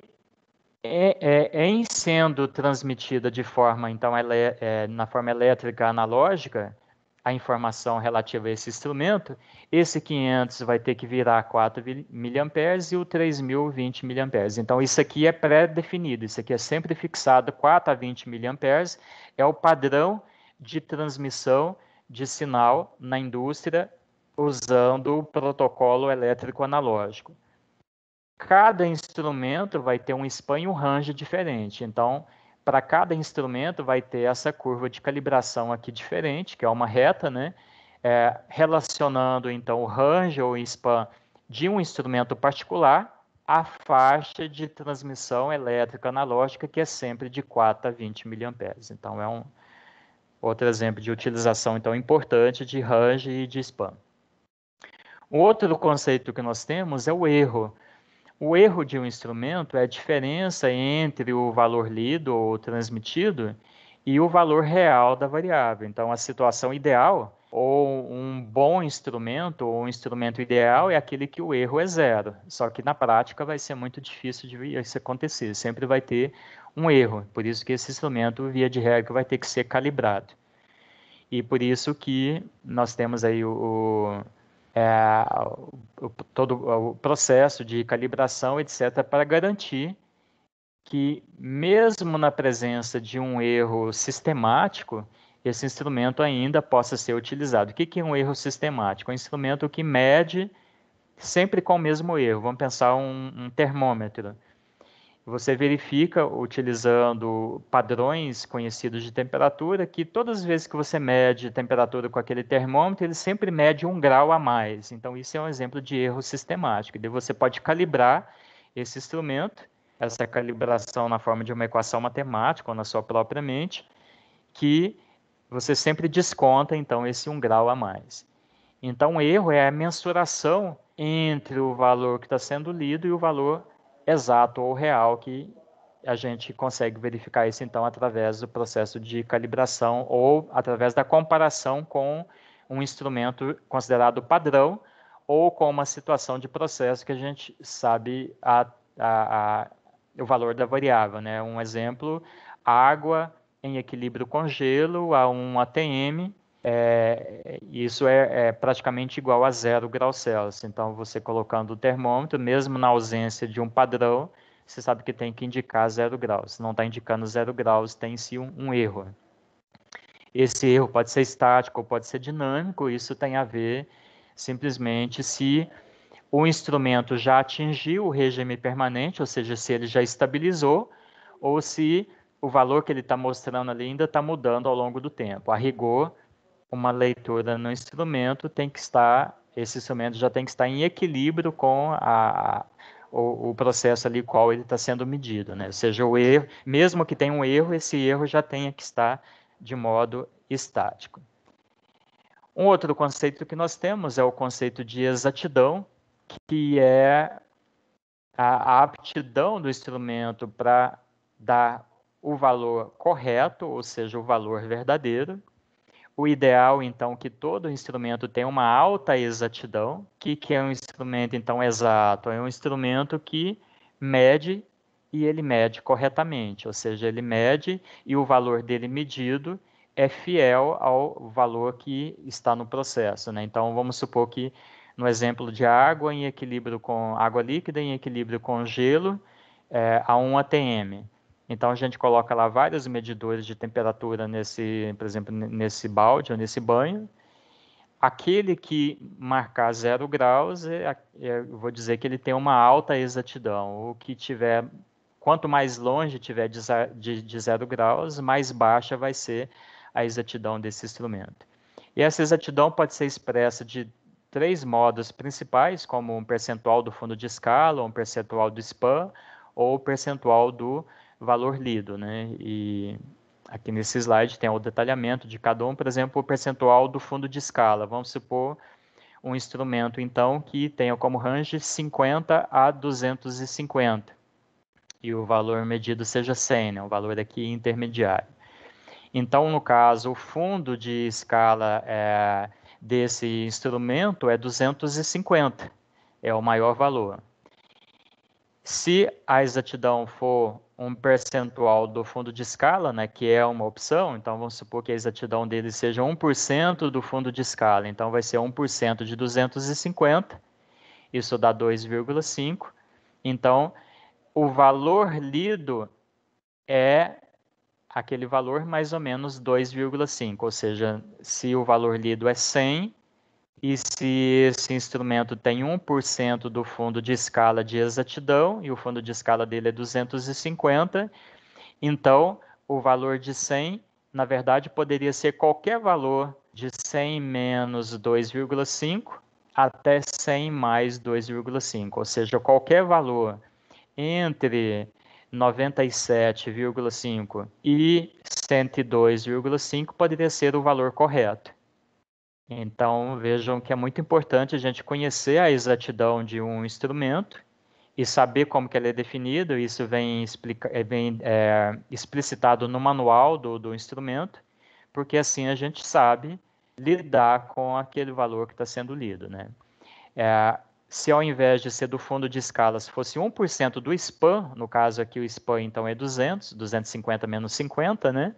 é, é, é, em sendo transmitida de forma, então, ele, é, na forma elétrica analógica, a informação relativa a esse instrumento, esse 500 vai ter que virar 4 mA e o 3.020 miliamperes. mA. Então, isso aqui é pré-definido, isso aqui é sempre fixado 4 a 20 mA, é o padrão de transmissão de sinal na indústria usando o protocolo elétrico analógico. Cada instrumento vai ter um espanho e um range diferente, então para cada instrumento vai ter essa curva de calibração aqui diferente, que é uma reta, né? É, relacionando então o range ou span de um instrumento particular à faixa de transmissão elétrica analógica, que é sempre de 4 a 20 mA. Então é um outro exemplo de utilização então importante de range e de span. Um outro conceito que nós temos é o erro. O erro de um instrumento é a diferença entre o valor lido ou transmitido e o valor real da variável. Então, a situação ideal ou um bom instrumento ou um instrumento ideal é aquele que o erro é zero. Só que na prática vai ser muito difícil de isso acontecer. Sempre vai ter um erro. Por isso que esse instrumento, via de regra, vai ter que ser calibrado. E por isso que nós temos aí o, o é, o, todo o processo de calibração, etc., para garantir que, mesmo na presença de um erro sistemático, esse instrumento ainda possa ser utilizado. O que, que é um erro sistemático? É um instrumento que mede sempre com o mesmo erro. Vamos pensar um, um termômetro. Você verifica, utilizando padrões conhecidos de temperatura, que todas as vezes que você mede temperatura com aquele termômetro, ele sempre mede um grau a mais. Então, isso é um exemplo de erro sistemático. E você pode calibrar esse instrumento, essa calibração na forma de uma equação matemática ou na sua própria mente, que você sempre desconta, então, esse um grau a mais. Então, o erro é a mensuração entre o valor que está sendo lido e o valor exato ou real que a gente consegue verificar isso então através do processo de calibração ou através da comparação com um instrumento considerado padrão ou com uma situação de processo que a gente sabe a, a, a, o valor da variável. Né? Um exemplo, água em equilíbrio com gelo a um ATM é, isso é, é, praticamente igual a zero graus Celsius. Então, você colocando o termômetro, mesmo na ausência de um padrão, você sabe que tem que indicar zero graus. Se não está indicando zero graus, tem sim um, um, erro. Esse erro pode ser estático, ou pode ser dinâmico, isso tem a ver simplesmente se o instrumento já atingiu o regime permanente, ou seja, se ele já estabilizou, ou se o valor que ele está mostrando ali ainda está mudando ao longo do tempo. A rigor, uma leitura no instrumento tem que estar, esse instrumento já tem que estar em equilíbrio com a, o, o, processo ali qual ele está sendo medido, né? Ou seja, o erro, mesmo que tenha um erro, esse erro já tenha que estar de modo estático. Um outro conceito que nós temos é o conceito de exatidão, que é a aptidão do instrumento para dar o valor correto, ou seja, o valor verdadeiro, o ideal, então, que todo instrumento tenha uma alta exatidão. O que, que é um instrumento, então, exato? É um instrumento que mede e ele mede corretamente, ou seja, ele mede e o valor dele medido é fiel ao valor que está no processo. Né? Então, vamos supor que no exemplo de água em equilíbrio com água líquida em equilíbrio com gelo é, a 1 atm. Então a gente coloca lá vários medidores de temperatura nesse, por exemplo, nesse balde ou nesse banho. Aquele que marcar zero graus, é, é, eu vou dizer que ele tem uma alta exatidão. O que tiver, quanto mais longe tiver de, de, de zero graus, mais baixa vai ser a exatidão desse instrumento. E essa exatidão pode ser expressa de três modos principais, como um percentual do fundo de escala, um percentual do SPAN ou o percentual do valor lido, né? E aqui nesse slide tem o detalhamento de cada um, por exemplo, o percentual do fundo de escala. Vamos supor um instrumento, então, que tenha como range 50 a 250 e o valor medido seja 100, né? o valor aqui intermediário. Então, no caso, o fundo de escala é, desse instrumento é 250, é o maior valor. Se a exatidão for um percentual do fundo de escala, né, que é uma opção, então vamos supor que a exatidão dele seja 1% do fundo de escala, então vai ser 1% de 250, isso dá 2,5. Então, o valor lido é aquele valor mais ou menos 2,5, ou seja, se o valor lido é 100, e se esse instrumento tem 1% do fundo de escala de exatidão, e o fundo de escala dele é 250, então o valor de 100, na verdade, poderia ser qualquer valor de 100 menos 2,5 até 100 mais 2,5, ou seja, qualquer valor entre 97,5 e 102,5 poderia ser o valor correto. Então vejam que é muito importante a gente conhecer a exatidão de um instrumento e saber como que ele é definido. Isso vem, explica, eh, vem é, explicitado no manual do, do instrumento, porque assim a gente sabe lidar com aquele valor que está sendo lido. Né? É, se ao invés de ser do fundo de escalas fosse 1% do SPAN, no caso aqui o SPAN então é 200, 250 menos 50, né?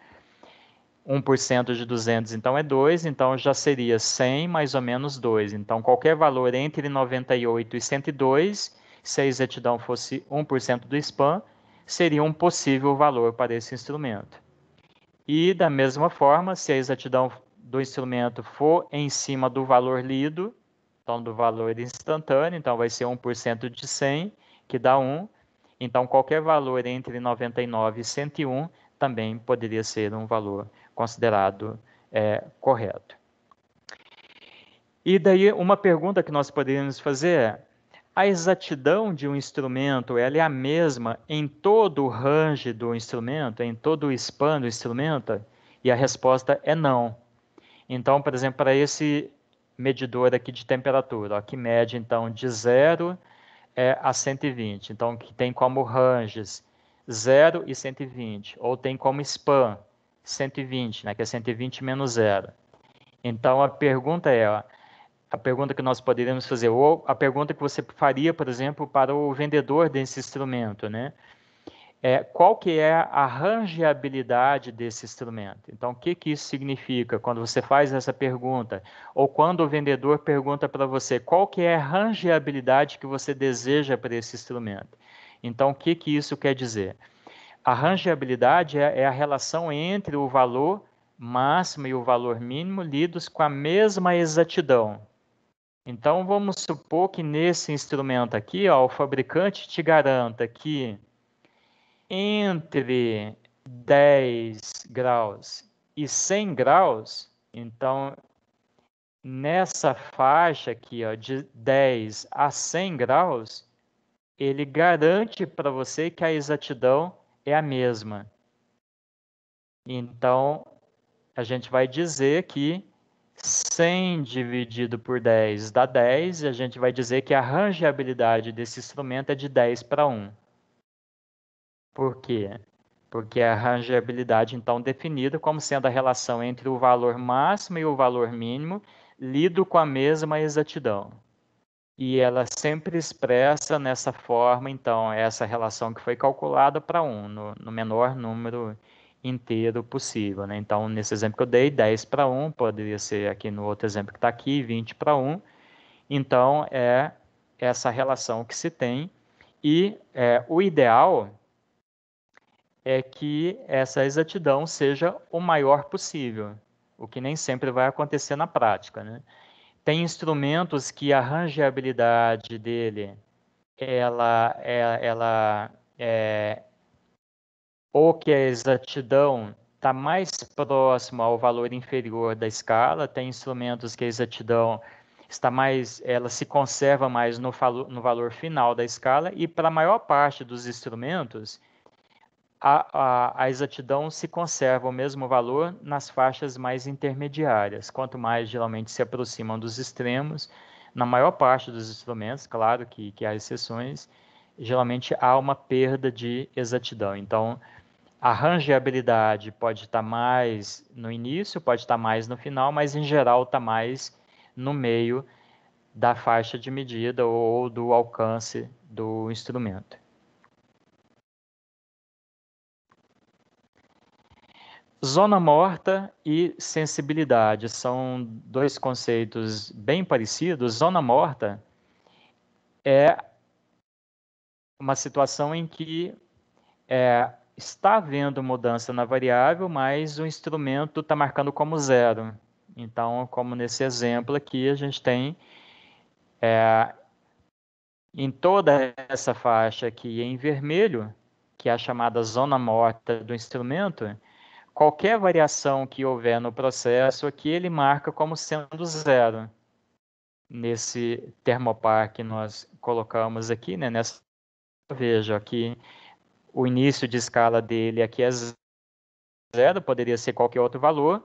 1% de 200, então é 2, então já seria 100 mais ou menos 2. Então, qualquer valor entre 98 e 102, se a exatidão fosse 1% do spam, seria um possível valor para esse instrumento. E, da mesma forma, se a exatidão do instrumento for em cima do valor lido, então do valor instantâneo, então vai ser 1% de 100, que dá 1. Então, qualquer valor entre 99 e 101 também poderia ser um valor considerado é, correto. E daí, uma pergunta que nós poderíamos fazer é: a exatidão de um instrumento ela é a mesma em todo o range do instrumento, em todo o span do instrumento? E a resposta é não. Então, por exemplo, para esse medidor aqui de temperatura, ó, que mede então de 0 é, a 120, então que tem como ranges 0 e 120, ou tem como span 120, né, que é 120 menos zero. Então a pergunta é, a pergunta que nós poderíamos fazer, ou a pergunta que você faria, por exemplo, para o vendedor desse instrumento, né? É, qual que é a rangeabilidade desse instrumento? Então, o que, que isso significa quando você faz essa pergunta? Ou quando o vendedor pergunta para você, qual que é a rangeabilidade que você deseja para esse instrumento? Então, o que, que isso quer dizer? A rangeabilidade é, é a relação entre o valor máximo e o valor mínimo lidos com a mesma exatidão. Então, vamos supor que nesse instrumento aqui, ó, o fabricante te garanta que entre 10 graus e 100 graus, então, nessa faixa aqui, ó, de 10 a 100 graus, ele garante para você que a exatidão é a mesma. Então, a gente vai dizer que 100 dividido por 10 dá 10, e a gente vai dizer que a rangeabilidade desse instrumento é de 10 para 1. Por quê? Porque a rangeabilidade, então, definida como sendo a relação entre o valor máximo e o valor mínimo, lido com a mesma exatidão e ela sempre expressa nessa forma, então, essa relação que foi calculada para 1, no, no, menor número inteiro possível. Né? Então, nesse exemplo que eu dei, 10 para 1, poderia ser aqui no outro exemplo que está aqui, 20 para 1. Então, é essa relação que se tem. E é, o ideal é que essa exatidão seja o maior possível, o que nem sempre vai acontecer na prática. Né? Tem instrumentos que a rangeabilidade dele ela, é ela é, ou que a exatidão está mais próxima ao valor inferior da escala, tem instrumentos que a exatidão está mais, ela se conserva mais no, no valor final da escala, e para a maior parte dos instrumentos, a, a, a, exatidão se conserva o mesmo valor nas faixas mais intermediárias, quanto mais geralmente se aproximam dos extremos, na maior parte dos instrumentos, claro que, que há exceções, geralmente há uma perda de exatidão. Então, a rangeabilidade pode estar mais no início, pode estar mais no final, mas em geral está mais no meio da faixa de medida ou do alcance do instrumento. Zona morta e sensibilidade são dois conceitos bem parecidos. Zona morta é uma situação em que é, está havendo mudança na variável, mas o instrumento está marcando como zero. Então, como nesse exemplo aqui, a gente tem é, em toda essa faixa aqui em vermelho, que é a chamada zona morta do instrumento, qualquer variação que houver no processo aqui, ele marca como sendo zero. Nesse termopar que nós colocamos aqui, né, nessa, veja aqui, o início de escala dele aqui é zero, poderia ser qualquer outro valor.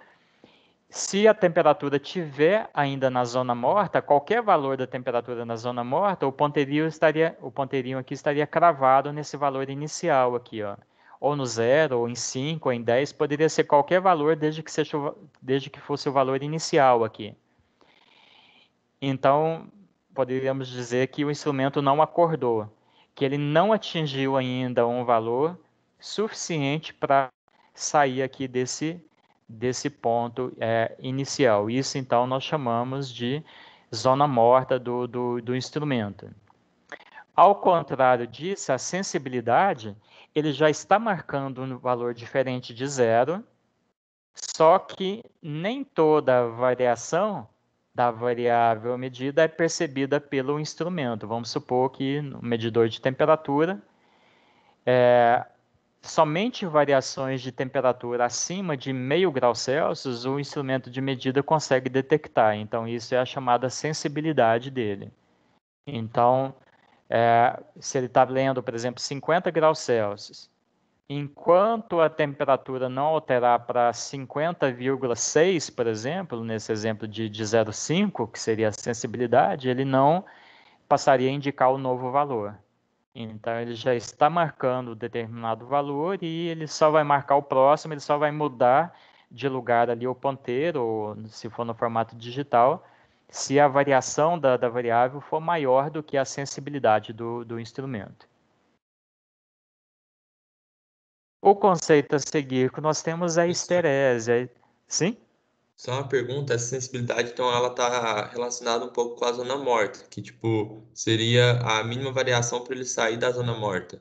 Se a temperatura tiver ainda na zona morta, qualquer valor da temperatura na zona morta, o ponteirinho, estaria, o ponteirinho aqui estaria cravado nesse valor inicial aqui, ó ou no zero, ou em 5, ou em 10, poderia ser qualquer valor desde que, seja, desde que fosse o valor inicial aqui. Então, poderíamos dizer que o instrumento não acordou, que ele não atingiu ainda um valor suficiente para sair aqui desse, desse ponto é, inicial. Isso, então, nós chamamos de zona morta do, do, do instrumento. Ao contrário disso, a sensibilidade ele já está marcando um valor diferente de zero, só que nem toda variação da variável medida é percebida pelo instrumento. Vamos supor que no medidor de temperatura, é, somente variações de temperatura acima de meio grau Celsius o instrumento de medida consegue detectar. Então, isso é a chamada sensibilidade dele. Então, é, se ele está lendo, por exemplo, 50 graus Celsius, enquanto a temperatura não alterar para 50,6, por exemplo, nesse exemplo de, de 0,5, que seria a sensibilidade, ele não passaria a indicar o novo valor. Então, ele já está marcando determinado valor e ele só vai marcar o próximo, ele só vai mudar de lugar ali o ponteiro, ou se for no formato digital, se a variação da, da variável for maior do que a sensibilidade do, do instrumento. O conceito a seguir que nós temos é a esterese. É, sim? Só uma pergunta, essa sensibilidade, então, ela está relacionada um pouco com a zona morta, que, tipo, seria a mínima variação para ele sair da zona morta.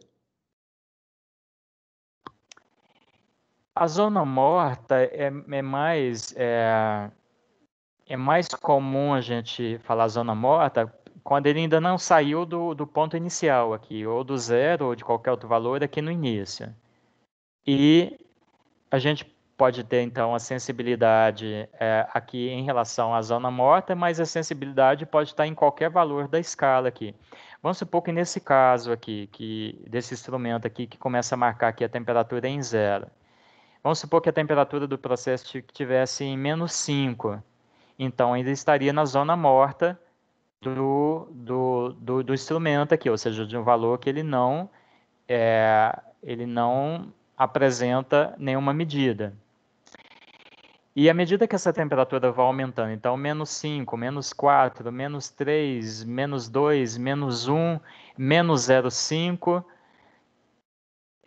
A zona morta é, é mais é, é mais comum a gente falar zona morta quando ele ainda não saiu do, do ponto inicial aqui, ou do zero, ou de qualquer outro valor aqui no início. E a gente pode ter, então, a sensibilidade é, aqui em relação à zona morta, mas a sensibilidade pode estar em qualquer valor da escala aqui. Vamos supor que nesse caso aqui, que desse instrumento aqui, que começa a marcar aqui a temperatura em zero. Vamos supor que a temperatura do processo estivesse em menos 5 então ainda estaria na zona morta do, do, do, do instrumento aqui, ou seja, de um valor que ele não, é, ele não apresenta nenhuma medida. E à medida que essa temperatura vai aumentando, então menos 5, menos 4, menos 3, menos 2, menos 1, menos 0,5,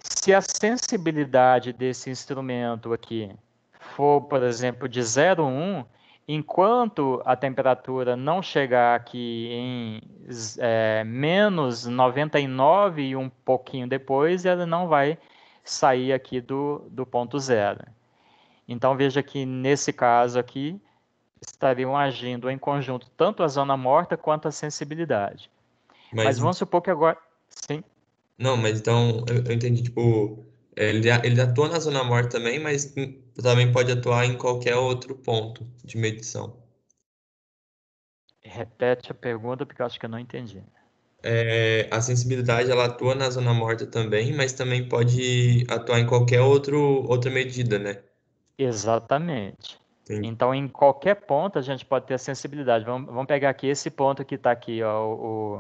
se a sensibilidade desse instrumento aqui for, por exemplo, de 0,1, enquanto a temperatura não chegar aqui em é, menos 99 e um pouquinho depois, ela não vai sair aqui do, do ponto zero. Então veja que nesse caso aqui estariam agindo em conjunto tanto a zona morta quanto a sensibilidade. Mas, mas vamos supor que agora. Sim. Não, mas então eu, eu entendi, tipo, ele, ele atua na zona morta também, mas também pode atuar em qualquer outro ponto de medição. Repete a pergunta porque eu acho que eu não entendi. É, a sensibilidade ela atua na zona morta também, mas também pode atuar em qualquer outro, outra medida, né? Exatamente. Sim. Então, em qualquer ponto a gente pode ter sensibilidade. Vamos, vamos pegar aqui esse ponto que está aqui, ó,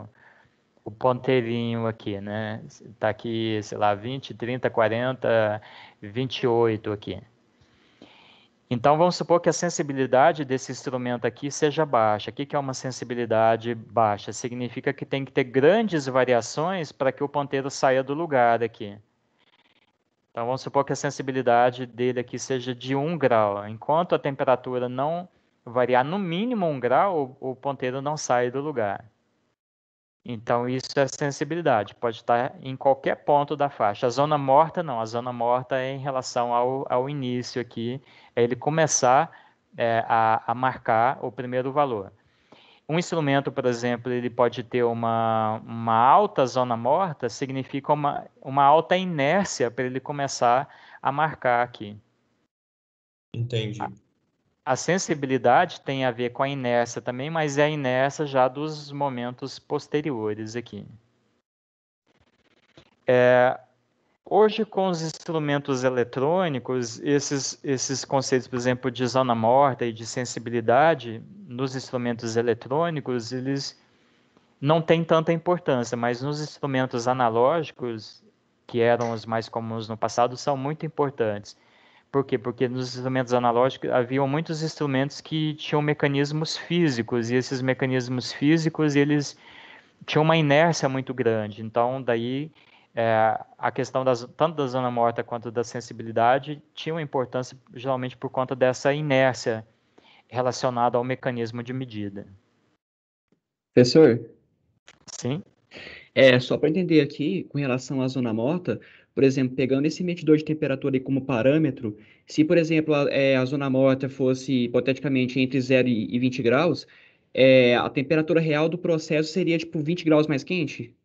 o, o ponteirinho aqui, né? Está aqui, sei lá, 20, 30, 40, 28 aqui. Então vamos supor que a sensibilidade desse instrumento aqui seja baixa. O que é uma sensibilidade baixa? Significa que tem que ter grandes variações para que o ponteiro saia do lugar aqui. Então vamos supor que a sensibilidade dele aqui seja de 1 grau. Enquanto a temperatura não variar no mínimo 1 grau, o ponteiro não sai do lugar. Então, isso é sensibilidade, pode estar em qualquer ponto da faixa. A zona morta, não, a zona morta é em relação ao, ao início aqui, é ele começar é, a, a marcar o primeiro valor. Um instrumento, por exemplo, ele pode ter uma, uma alta zona morta, significa uma, uma alta inércia para ele começar a marcar aqui. Entendi. A sensibilidade tem a ver com a inércia também, mas é a inércia já dos momentos posteriores aqui. É, hoje, com os instrumentos eletrônicos, esses, esses conceitos, por exemplo, de zona morta e de sensibilidade nos instrumentos eletrônicos, eles não têm tanta importância, mas nos instrumentos analógicos, que eram os mais comuns no passado, são muito importantes. Por quê? Porque nos instrumentos analógicos haviam muitos instrumentos que tinham mecanismos físicos e esses mecanismos físicos eles tinham uma inércia muito grande. Então, daí é, a questão das, tanto da zona morta quanto da sensibilidade tinha uma importância geralmente por conta dessa inércia relacionada ao mecanismo de medida. Professor? Sim. É, só para entender aqui, com relação à zona morta, por exemplo, pegando esse medidor de temperatura como parâmetro, se, por exemplo, a, é, a zona morta fosse hipoteticamente entre 0 e 20 graus, é, a temperatura real do processo seria tipo 20 graus mais quente?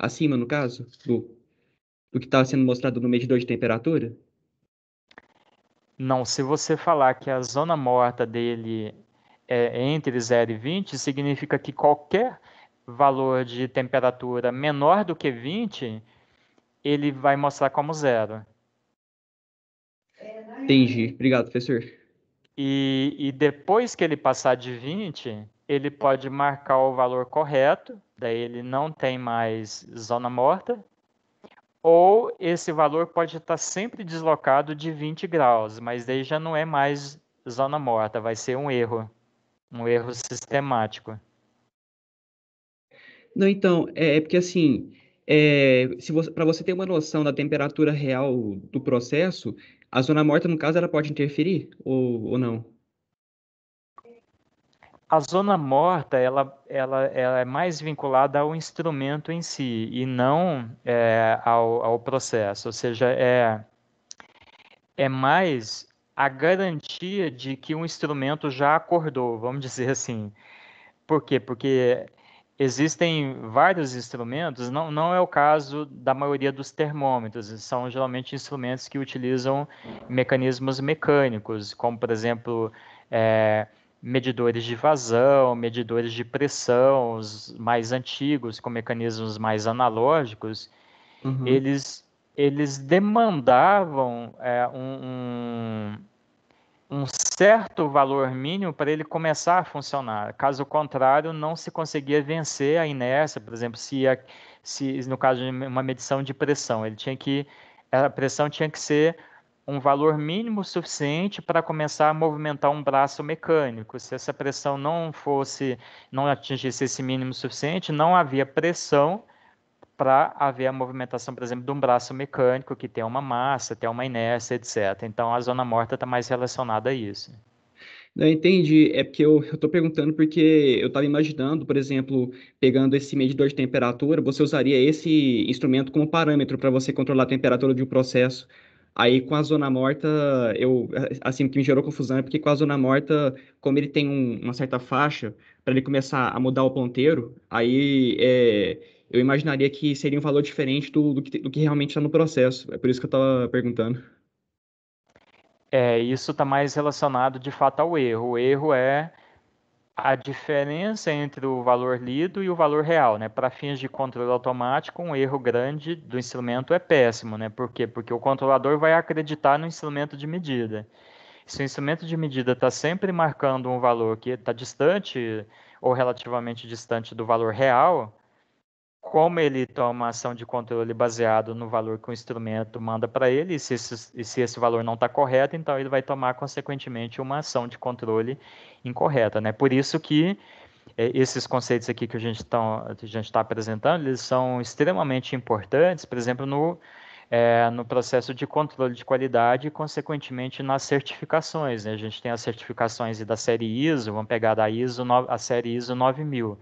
Acima, no caso, do, do que está sendo mostrado no medidor de temperatura? Não, se você falar que a zona morta dele é entre 0 e 20, significa que qualquer valor de temperatura menor do que 20 ele vai mostrar como zero. Entendi. Obrigado, professor. E, e depois que ele passar de 20, ele pode marcar o valor correto, daí ele não tem mais zona morta, ou esse valor pode estar sempre deslocado de 20 graus, mas daí já não é mais zona morta, vai ser um erro, um erro sistemático. Não, então, é, é porque assim, é, para você ter uma noção da temperatura real do processo, a zona morta, no caso, ela pode interferir ou, ou não? A zona morta, ela, ela, ela é mais vinculada ao instrumento em si e não é, ao, ao processo. Ou seja, é, é mais a garantia de que o um instrumento já acordou, vamos dizer assim. Por quê? Porque existem vários instrumentos, não, não é o caso da maioria dos termômetros, são geralmente instrumentos que utilizam mecanismos mecânicos, como, por exemplo, é, medidores de vazão, medidores de pressão, os mais antigos, com mecanismos mais analógicos, uhum. eles, eles demandavam é, um, um um certo valor mínimo para ele começar a funcionar. Caso contrário, não se conseguia vencer a inércia, por exemplo, se, se no caso de uma medição de pressão, ele tinha que a pressão tinha que ser um valor mínimo suficiente para começar a movimentar um braço mecânico. Se essa pressão não fosse, não atingisse esse mínimo suficiente, não havia pressão para haver a movimentação, por exemplo, de um braço mecânico que tem uma massa, tem uma inércia, etc. Então, a zona morta está mais relacionada a isso. Não, entendi. É porque eu estou perguntando porque eu estava imaginando, por exemplo, pegando esse medidor de temperatura, você usaria esse instrumento como parâmetro para você controlar a temperatura de um processo. Aí com a zona morta, eu assim que me gerou confusão é porque com a zona morta, como ele tem um, uma certa faixa para ele começar a mudar o ponteiro, aí é, eu imaginaria que seria um valor diferente do, do, que, do que realmente está no processo. É por isso que eu estava perguntando. É, isso está mais relacionado de fato ao erro. O erro é a diferença entre o valor lido e o valor real, né? Para fins de controle automático, um erro grande do instrumento é péssimo, né? Por quê? Porque o controlador vai acreditar no instrumento de medida. Se o instrumento de medida está sempre marcando um valor que está distante ou relativamente distante do valor real, como ele toma ação de controle baseado no valor que o instrumento manda para ele, e se, esse, e se esse valor não está correto, então ele vai tomar, consequentemente, uma ação de controle incorreta. Né? Por isso que é, esses conceitos aqui que a gente está tá apresentando, eles são extremamente importantes, por exemplo, no, é, no processo de controle de qualidade e, consequentemente, nas certificações. Né? A gente tem as certificações da série ISO, vamos pegar da ISO, a série ISO 9000,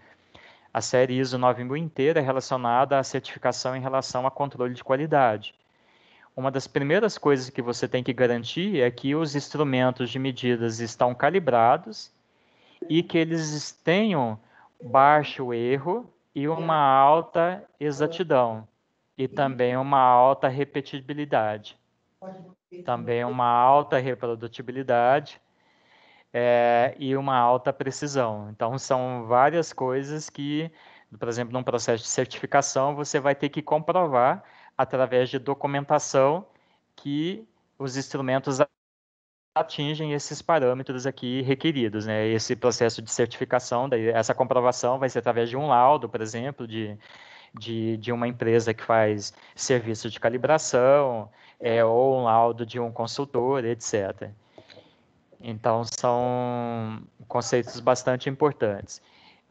a série ISO 9000 inteira é relacionada à certificação em relação a controle de qualidade. Uma das primeiras coisas que você tem que garantir é que os instrumentos de medidas estão calibrados e que eles tenham baixo erro e uma alta exatidão e também uma alta repetibilidade, também uma alta reprodutibilidade é, e uma alta precisão. Então, são várias coisas que, por exemplo, num processo de certificação, você vai ter que comprovar através de documentação que os instrumentos atingem esses parâmetros aqui requeridos, né? Esse processo de certificação, daí essa comprovação vai ser através de um laudo, por exemplo, de, de, de uma empresa que faz serviço de calibração, é, ou um laudo de um consultor, etc. Então, são conceitos bastante importantes.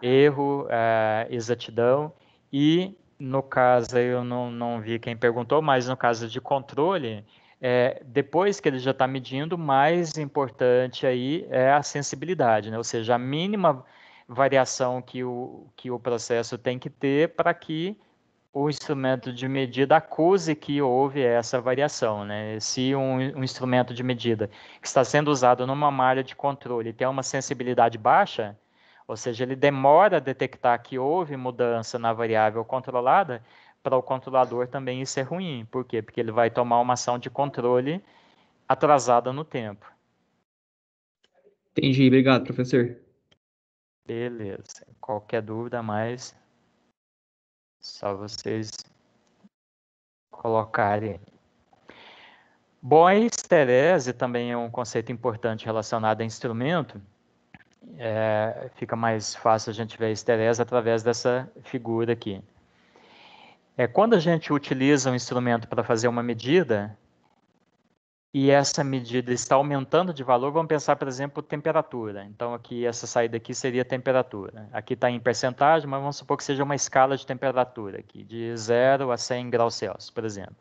Erro, é, exatidão e, no caso, eu não, não vi quem perguntou, mas no caso de controle, é, depois que ele já está medindo, mais importante aí é a sensibilidade, né? ou seja, a mínima variação que o, que o processo tem que ter para que o instrumento de medida acuse que houve essa variação. Né? Se um, um, instrumento de medida que está sendo usado numa malha de controle tem uma sensibilidade baixa, ou seja, ele demora a detectar que houve mudança na variável controlada, para o controlador também isso é ruim. Por quê? Porque ele vai tomar uma ação de controle atrasada no tempo. Entendi, obrigado, professor. Beleza. Qualquer dúvida mais, só vocês colocarem. Bom, a esterese também é um conceito importante relacionado a instrumento. É, fica mais fácil a gente ver a esterese através dessa figura aqui. É, quando a gente utiliza um instrumento para fazer uma medida, e essa medida está aumentando de valor, vamos pensar, por exemplo, temperatura. Então, aqui essa saída aqui seria temperatura. Aqui está em percentagem, mas vamos supor que seja uma escala de temperatura aqui, de 0 a 100 graus Celsius, por exemplo.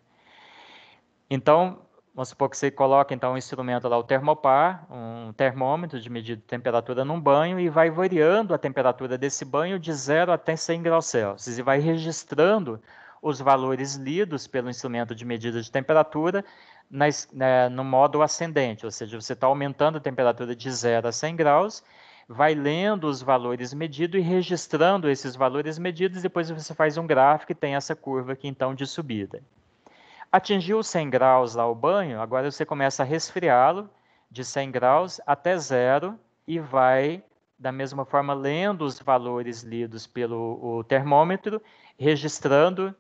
Então, vamos supor que você coloca então um instrumento lá, o termopar, um termômetro de medida de temperatura num banho e vai variando a temperatura desse banho de 0 até 100 graus Celsius e vai registrando os valores lidos pelo instrumento de medida de temperatura na, né, no modo ascendente, ou seja, você está aumentando a temperatura de 0 a 100 graus, vai lendo os valores medidos e registrando esses valores medidos, depois você faz um gráfico e tem essa curva aqui, então, de subida. Atingiu 100 graus lá o banho, agora você começa a resfriá-lo de 100 graus até zero e vai, da mesma forma, lendo os valores lidos pelo termômetro, registrando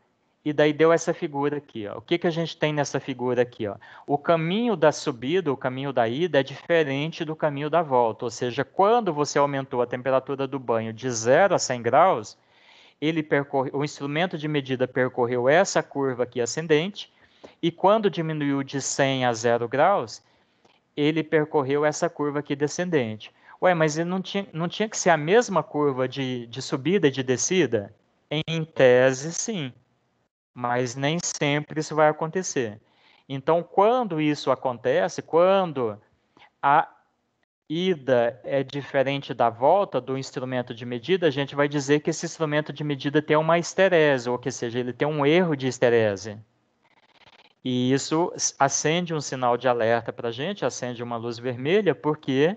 e daí deu essa figura aqui. Ó. O que, que a gente tem nessa figura aqui? Ó? O caminho da subida, o caminho da ida, é diferente do caminho da volta. Ou seja, quando você aumentou a temperatura do banho de 0 a 100 graus, ele percorre, o instrumento de medida percorreu essa curva aqui ascendente, e quando diminuiu de 100 a 0 graus, ele percorreu essa curva aqui descendente. Ué, mas ele não tinha, não tinha que ser a mesma curva de, de subida e de descida? Em tese, sim mas nem sempre isso vai acontecer. Então, quando isso acontece, quando a ida é diferente da volta do instrumento de medida, a gente vai dizer que esse instrumento de medida tem uma esterese, ou que seja, ele tem um erro de esterese. E isso acende um sinal de alerta para a gente, acende uma luz vermelha, porque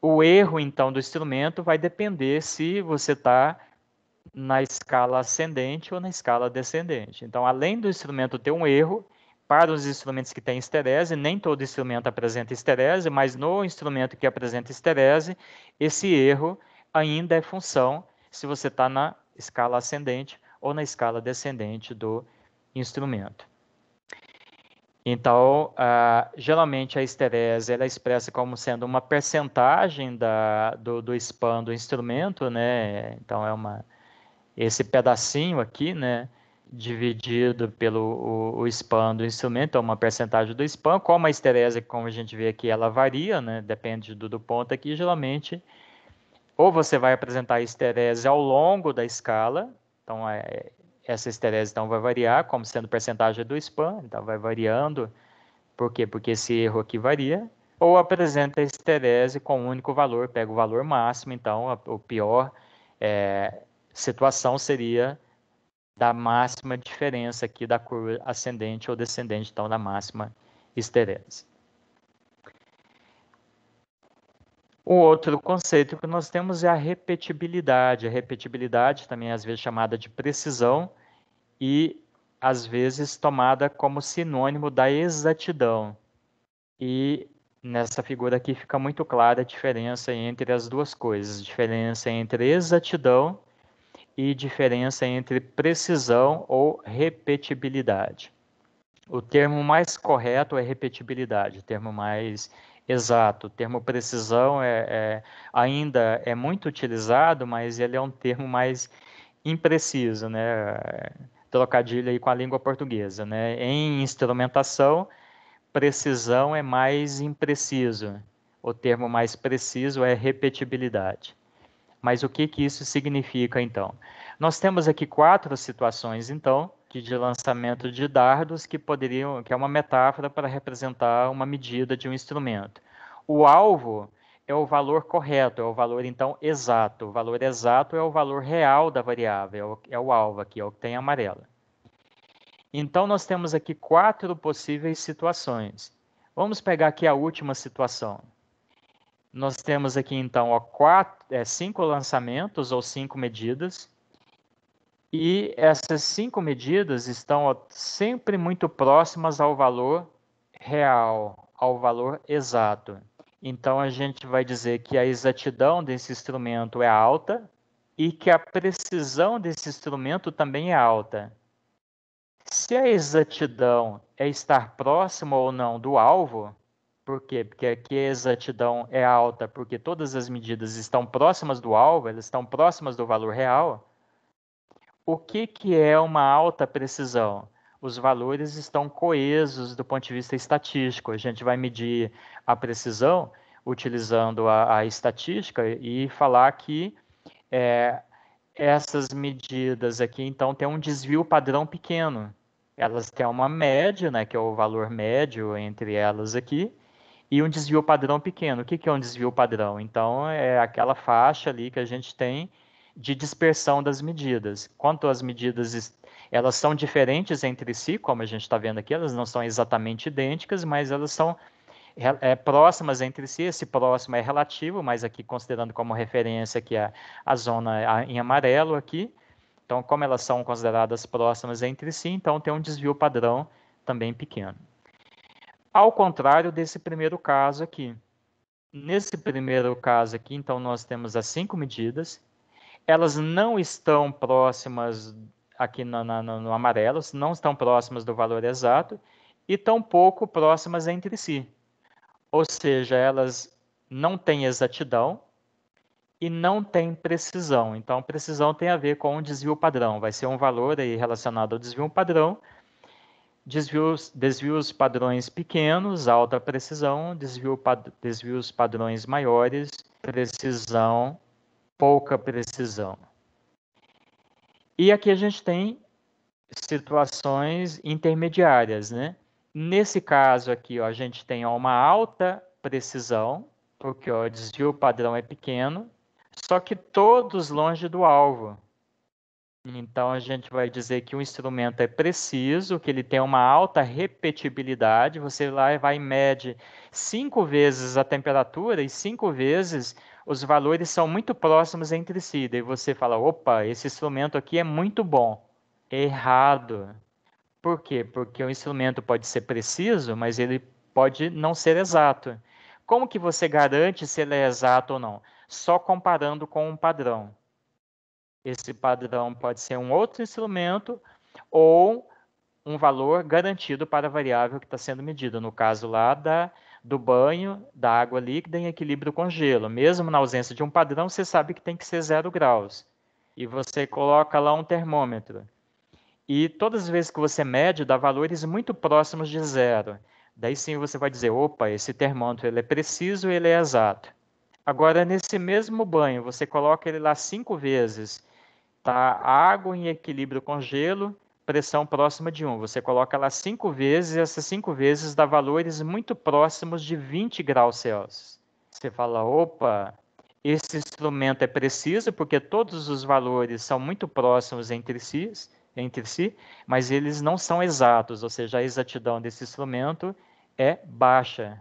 o erro, então, do instrumento vai depender se você está na escala ascendente ou na escala descendente. Então, além do instrumento ter um erro, para os instrumentos que têm esterese, nem todo instrumento apresenta esterese, mas no instrumento que apresenta esterese, esse erro ainda é função se você está na escala ascendente ou na escala descendente do instrumento. Então, geralmente a esterese ela é expressa como sendo uma percentagem da, do, do spam do instrumento, né? Então, é uma esse pedacinho aqui, né, dividido pelo o, o span do instrumento, é uma percentagem do span. Como a esterese, como a gente vê aqui, ela varia, né, depende do, do ponto aqui, geralmente, ou você vai apresentar a esterese ao longo da escala, então é, essa esterese então, vai variar, como sendo percentagem do span, então vai variando. Por quê? Porque esse erro aqui varia. Ou apresenta a esterese com um único valor, pega o valor máximo, então a, o pior é, situação seria da máxima diferença aqui da curva ascendente ou descendente, então da máxima esterese. O outro conceito que nós temos é a repetibilidade. A repetibilidade também é às vezes chamada de precisão e às vezes tomada como sinônimo da exatidão. E nessa figura aqui fica muito clara a diferença entre as duas coisas, a diferença entre exatidão e diferença entre precisão ou repetibilidade. O termo mais correto é repetibilidade, o termo mais exato. O termo precisão é, é ainda é muito utilizado, mas ele é um termo mais impreciso, né? Trocadilho aí com a língua portuguesa, né? Em instrumentação, precisão é mais impreciso. O termo mais preciso é repetibilidade. Mas o que, que isso significa, então? Nós temos aqui quatro situações, então, de lançamento de dardos que poderiam, que é uma metáfora para representar uma medida de um instrumento. O alvo é o valor correto, é o valor então exato. O valor exato é o valor real da variável, é o é alvo aqui, é o que tem amarelo. Então nós temos aqui quatro possíveis situações. Vamos pegar aqui a última situação. Nós temos aqui então ó, quatro, é, cinco lançamentos ou cinco medidas. E essas cinco medidas estão ó, sempre muito próximas ao valor real, ao valor exato. Então a gente vai dizer que a exatidão desse instrumento é alta e que a precisão desse instrumento também é alta. Se a exatidão é estar próximo ou não do alvo, por quê? Porque aqui a exatidão é alta, porque todas as medidas estão próximas do alvo, elas estão próximas do valor real. O que, que é uma alta precisão? Os valores estão coesos do ponto de vista estatístico. A gente vai medir a precisão utilizando a, a estatística e falar que é, essas medidas aqui, então, têm um desvio padrão pequeno. Elas têm uma média, né, que é o valor médio entre elas aqui, e um desvio padrão pequeno. O que, que é um desvio padrão? Então, é aquela faixa ali que a gente tem de dispersão das medidas. Quanto as medidas elas são diferentes entre si, como a gente está vendo aqui, elas não são exatamente idênticas, mas elas são é, próximas entre si. Esse próximo é relativo, mas aqui considerando como referência que é a zona em amarelo aqui. Então, como elas são consideradas próximas entre si, então tem um desvio padrão também pequeno. Ao contrário desse primeiro caso aqui. Nesse primeiro caso aqui, então, nós temos as cinco medidas. Elas não estão próximas aqui no, no, no amarelo, não estão próximas do valor exato e tão pouco próximas entre si. Ou seja, elas não têm exatidão e não têm precisão. Então, precisão tem a ver com o desvio padrão. Vai ser um valor aí relacionado ao desvio padrão Desvios, desvios padrões pequenos, alta precisão, desvio, desvios padrões maiores, precisão, pouca precisão. E aqui a gente tem situações intermediárias, né? Nesse caso aqui, ó, a gente tem ó, uma alta precisão, porque ó, o desvio padrão é pequeno, só que todos longe do alvo. Então a gente vai dizer que o instrumento é preciso, que ele tem uma alta repetibilidade. Você lá vai e mede cinco vezes a temperatura e cinco vezes os valores são muito próximos entre si. Daí você fala: opa, esse instrumento aqui é muito bom. Errado. Por quê? Porque o instrumento pode ser preciso, mas ele pode não ser exato. Como que você garante se ele é exato ou não? Só comparando com um padrão. Esse padrão pode ser um outro instrumento ou um valor garantido para a variável que está sendo medida, no caso lá da, do banho, da água líquida em equilíbrio com gelo. Mesmo na ausência de um padrão, você sabe que tem que ser zero graus. E você coloca lá um termômetro. E todas as vezes que você mede, dá valores muito próximos de zero. Daí sim você vai dizer, opa, esse termômetro ele é preciso, ele é exato. Agora, nesse mesmo banho, você coloca ele lá cinco vezes tá água em equilíbrio com gelo, pressão próxima de 1. Você coloca lá cinco vezes, e essas cinco vezes dá valores muito próximos de 20 graus Celsius. Você fala, opa, esse instrumento é preciso porque todos os valores são muito próximos entre si, entre si, mas eles não são exatos, ou seja, a exatidão desse instrumento é baixa.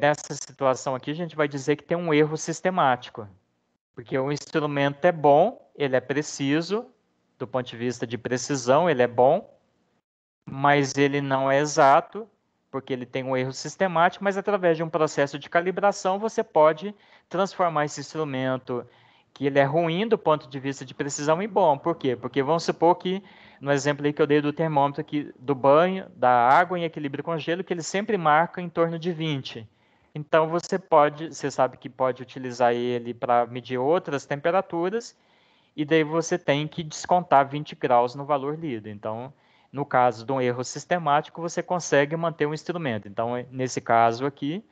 nessa situação aqui, a gente vai dizer que tem um erro sistemático. Porque o instrumento é bom, ele é preciso, do ponto de vista de precisão, ele é bom, mas ele não é exato, porque ele tem um erro sistemático, mas através de um processo de calibração você pode transformar esse instrumento que ele é ruim do ponto de vista de precisão e bom. Por quê? Porque vamos supor que, no exemplo que eu dei do termômetro aqui, do banho, da água em equilíbrio com gelo, que ele sempre marca em torno de 20. Então você pode, você sabe que pode utilizar ele para medir outras temperaturas e daí você tem que descontar 20 graus no valor lido. Então, no caso de um erro sistemático, você consegue manter um instrumento. Então, nesse caso aqui,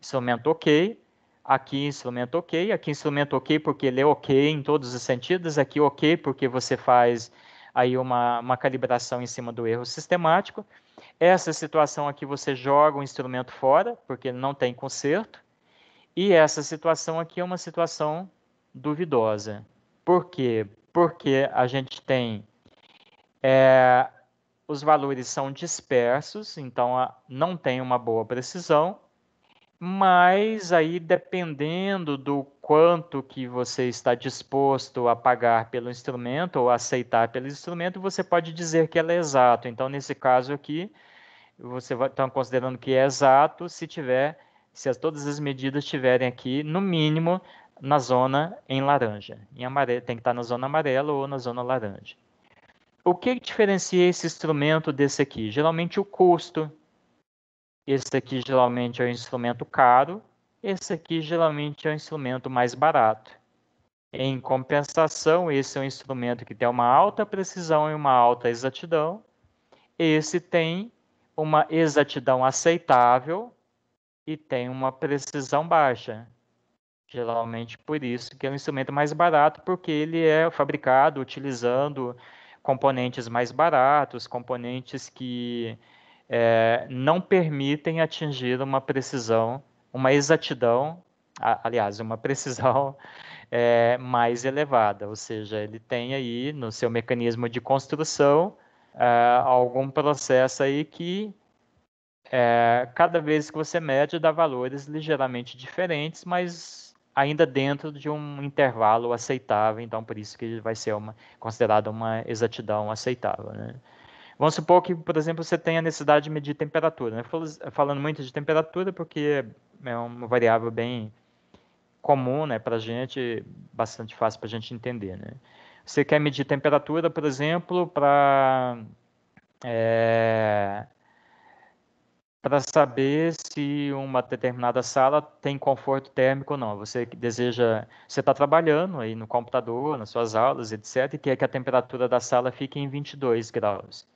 instrumento OK, aqui instrumento OK, aqui instrumento OK porque ele é OK em todos os sentidos, aqui OK porque você faz aí uma, uma calibração em cima do erro sistemático. Essa situação aqui você joga o instrumento fora, porque não tem conserto. E essa situação aqui é uma situação duvidosa. Por quê? Porque a gente tem é, os valores são dispersos, então não tem uma boa precisão, mas aí, dependendo do quanto que você está disposto a pagar pelo instrumento ou aceitar pelo instrumento, você pode dizer que ela é exato. Então, nesse caso aqui, você está então, considerando que é exato se tiver, se as, todas as medidas estiverem aqui, no mínimo, na zona em laranja. Em amarelo, tem que estar na zona amarela ou na zona laranja. O que diferencia esse instrumento desse aqui? Geralmente o custo, esse aqui geralmente é um instrumento caro, esse aqui geralmente é um instrumento mais barato. Em compensação, esse é um instrumento que tem uma alta precisão e uma alta exatidão. Esse tem uma exatidão aceitável e tem uma precisão baixa. Geralmente por isso que é um instrumento mais barato, porque ele é fabricado utilizando componentes mais baratos, componentes que é, não permitem atingir uma precisão, uma exatidão, aliás, uma precisão é, mais elevada, ou seja, ele tem aí no seu mecanismo de construção é, algum processo aí que é, cada vez que você mede dá valores ligeiramente diferentes, mas ainda dentro de um intervalo aceitável, então por isso que vai ser uma, considerada uma exatidão aceitável. Né? Vamos supor que, por exemplo, você tenha necessidade de medir temperatura. Né? Falando muito de temperatura, porque é uma variável bem comum né, para a gente, bastante fácil para a gente entender. Né? Você quer medir temperatura, por exemplo, para é, eh, para saber se uma determinada sala tem conforto térmico ou não. Você deseja, você está trabalhando aí no computador, nas suas aulas, etc, e quer que a temperatura da sala fique em 22 graus.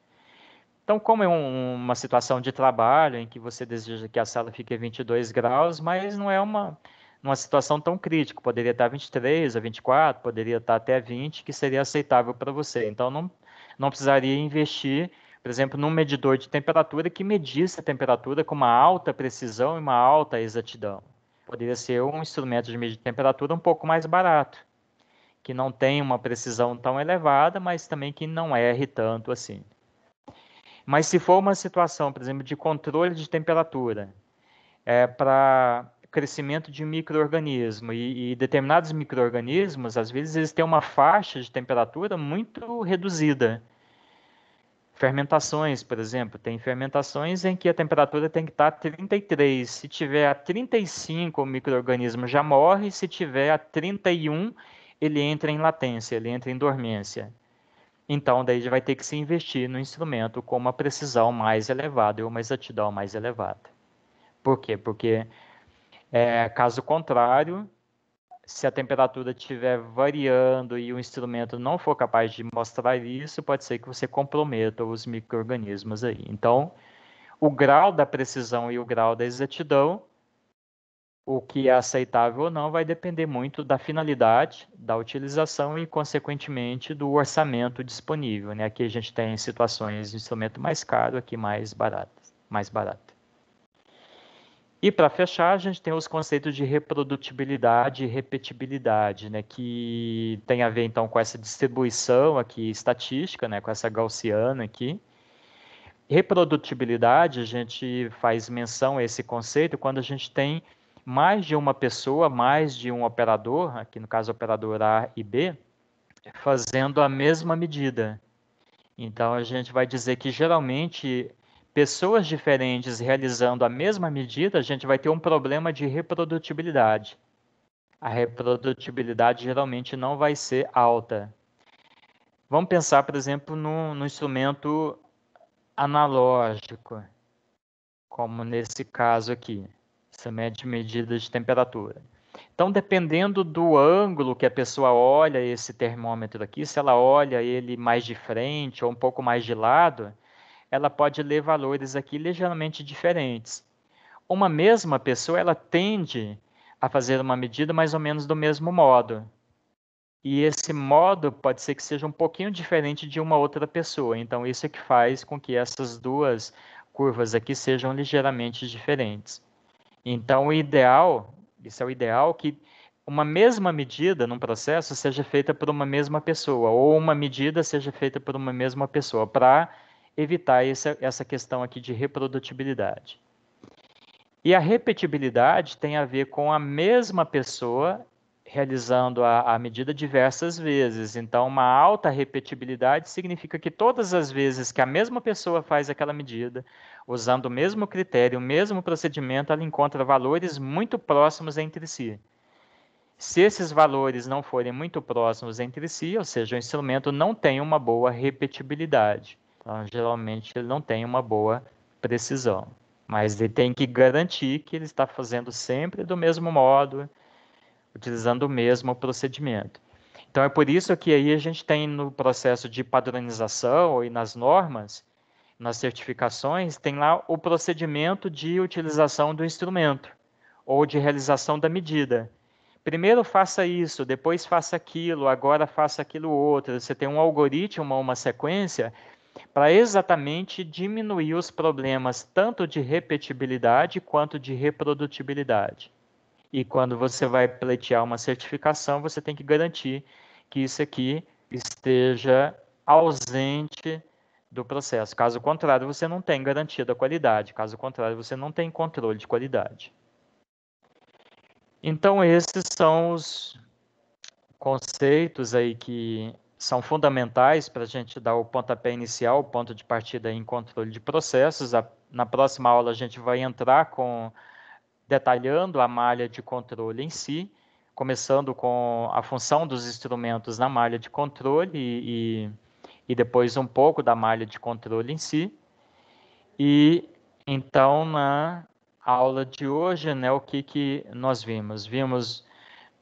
Então, como é um, uma situação de trabalho em que você deseja que a sala fique 22 graus, mas não é uma, uma situação tão crítica, poderia estar 23 a 24, poderia estar até 20, que seria aceitável para você. Então, não, não precisaria investir, por exemplo, num medidor de temperatura que medisse a temperatura com uma alta precisão e uma alta exatidão. Poderia ser um instrumento de medir temperatura um pouco mais barato, que não tem uma precisão tão elevada, mas também que não erre tanto assim. Mas se for uma situação, por exemplo, de controle de temperatura, é, para crescimento de microorganismo e, e determinados microorganismos, às vezes eles têm uma faixa de temperatura muito reduzida. Fermentações, por exemplo, tem fermentações em que a temperatura tem que estar a 33. Se tiver a 35, o microorganismo já morre. Se tiver a 31, ele entra em latência, ele entra em dormência. Então, daí já vai ter que se investir no instrumento com uma precisão mais elevada e uma exatidão mais elevada. Por quê? Porque, é, caso contrário, se a temperatura estiver variando e o instrumento não for capaz de mostrar isso, pode ser que você comprometa os micro-organismos aí. Então, o grau da precisão e o grau da exatidão o que é aceitável ou não vai depender muito da finalidade da utilização e, consequentemente, do orçamento disponível. Né? Aqui a gente tem situações de instrumento mais caro, aqui mais barato. Mais barato. E para fechar, a gente tem os conceitos de reprodutibilidade e repetibilidade, né? que tem a ver então com essa distribuição aqui estatística, né? com essa gaussiana aqui. Reprodutibilidade, a gente faz menção a esse conceito quando a gente tem mais de uma pessoa, mais de um operador, aqui no caso operador A e B, fazendo a mesma medida. Então a gente vai dizer que geralmente pessoas diferentes realizando a mesma medida, a gente vai ter um problema de reprodutibilidade. A reprodutibilidade geralmente não vai ser alta. Vamos pensar, por exemplo, no, no instrumento analógico, como nesse caso aqui. Você mede medidas de temperatura. Então, dependendo do ângulo que a pessoa olha esse termômetro aqui, se ela olha ele mais de frente ou um pouco mais de lado, ela pode ler valores aqui ligeiramente diferentes. Uma mesma pessoa, ela tende a fazer uma medida mais ou menos do mesmo modo. E esse modo pode ser que seja um pouquinho diferente de uma outra pessoa. Então, isso é que faz com que essas duas curvas aqui sejam ligeiramente diferentes. Então, o ideal, isso é o ideal, que uma mesma medida num processo seja feita por uma mesma pessoa, ou uma medida seja feita por uma mesma pessoa, para evitar essa, essa questão aqui de reprodutibilidade. E a repetibilidade tem a ver com a mesma pessoa realizando a, a, medida diversas vezes. Então, uma alta repetibilidade significa que todas as vezes que a mesma pessoa faz aquela medida, usando o mesmo critério, o mesmo procedimento, ela encontra valores muito próximos entre si. Se esses valores não forem muito próximos entre si, ou seja, o instrumento não tem uma boa repetibilidade. Então, geralmente, ele não tem uma boa precisão. Mas ele tem que garantir que ele está fazendo sempre do mesmo modo, utilizando o mesmo procedimento. Então é por isso que aí a gente tem no processo de padronização e nas normas, nas certificações, tem lá o procedimento de utilização do instrumento ou de realização da medida. Primeiro faça isso, depois faça aquilo, agora faça aquilo outro. Você tem um algoritmo, uma sequência para exatamente diminuir os problemas tanto de repetibilidade quanto de reprodutibilidade. E quando você vai pleitear uma certificação, você tem que garantir que isso aqui esteja ausente do processo. Caso contrário, você não tem garantia da qualidade. Caso contrário, você não tem controle de qualidade. Então, esses são os conceitos aí que são fundamentais para a gente dar o pontapé inicial, o ponto de partida em controle de processos. na próxima aula, a gente vai entrar com detalhando a malha de controle em si, começando com a função dos instrumentos na malha de controle e, e depois um pouco da malha de controle em si. E então, na aula de hoje, né, o que, que nós vimos? Vimos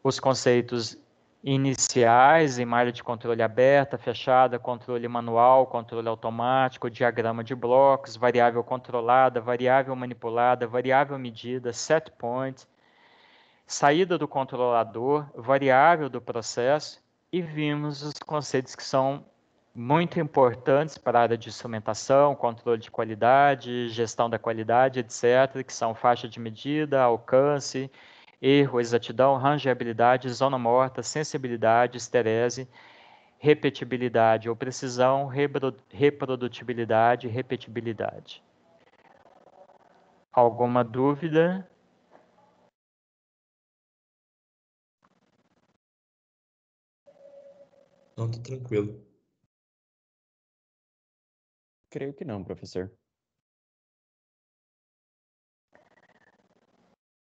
os conceitos iniciais em malha de controle aberta, fechada, controle manual, controle automático, diagrama de blocos, variável controlada, variável manipulada, variável medida, set point, saída do controlador, variável do processo e vimos os conceitos que são muito importantes para a área de instrumentação, controle de qualidade, gestão da qualidade, etc., que são faixa de medida, alcance, erro, exatidão, rangeabilidade, zona morta, sensibilidade, esterese, repetibilidade ou precisão, reprodutibilidade, repetibilidade. Alguma dúvida? Não, tô tranquilo. Creio que não, professor.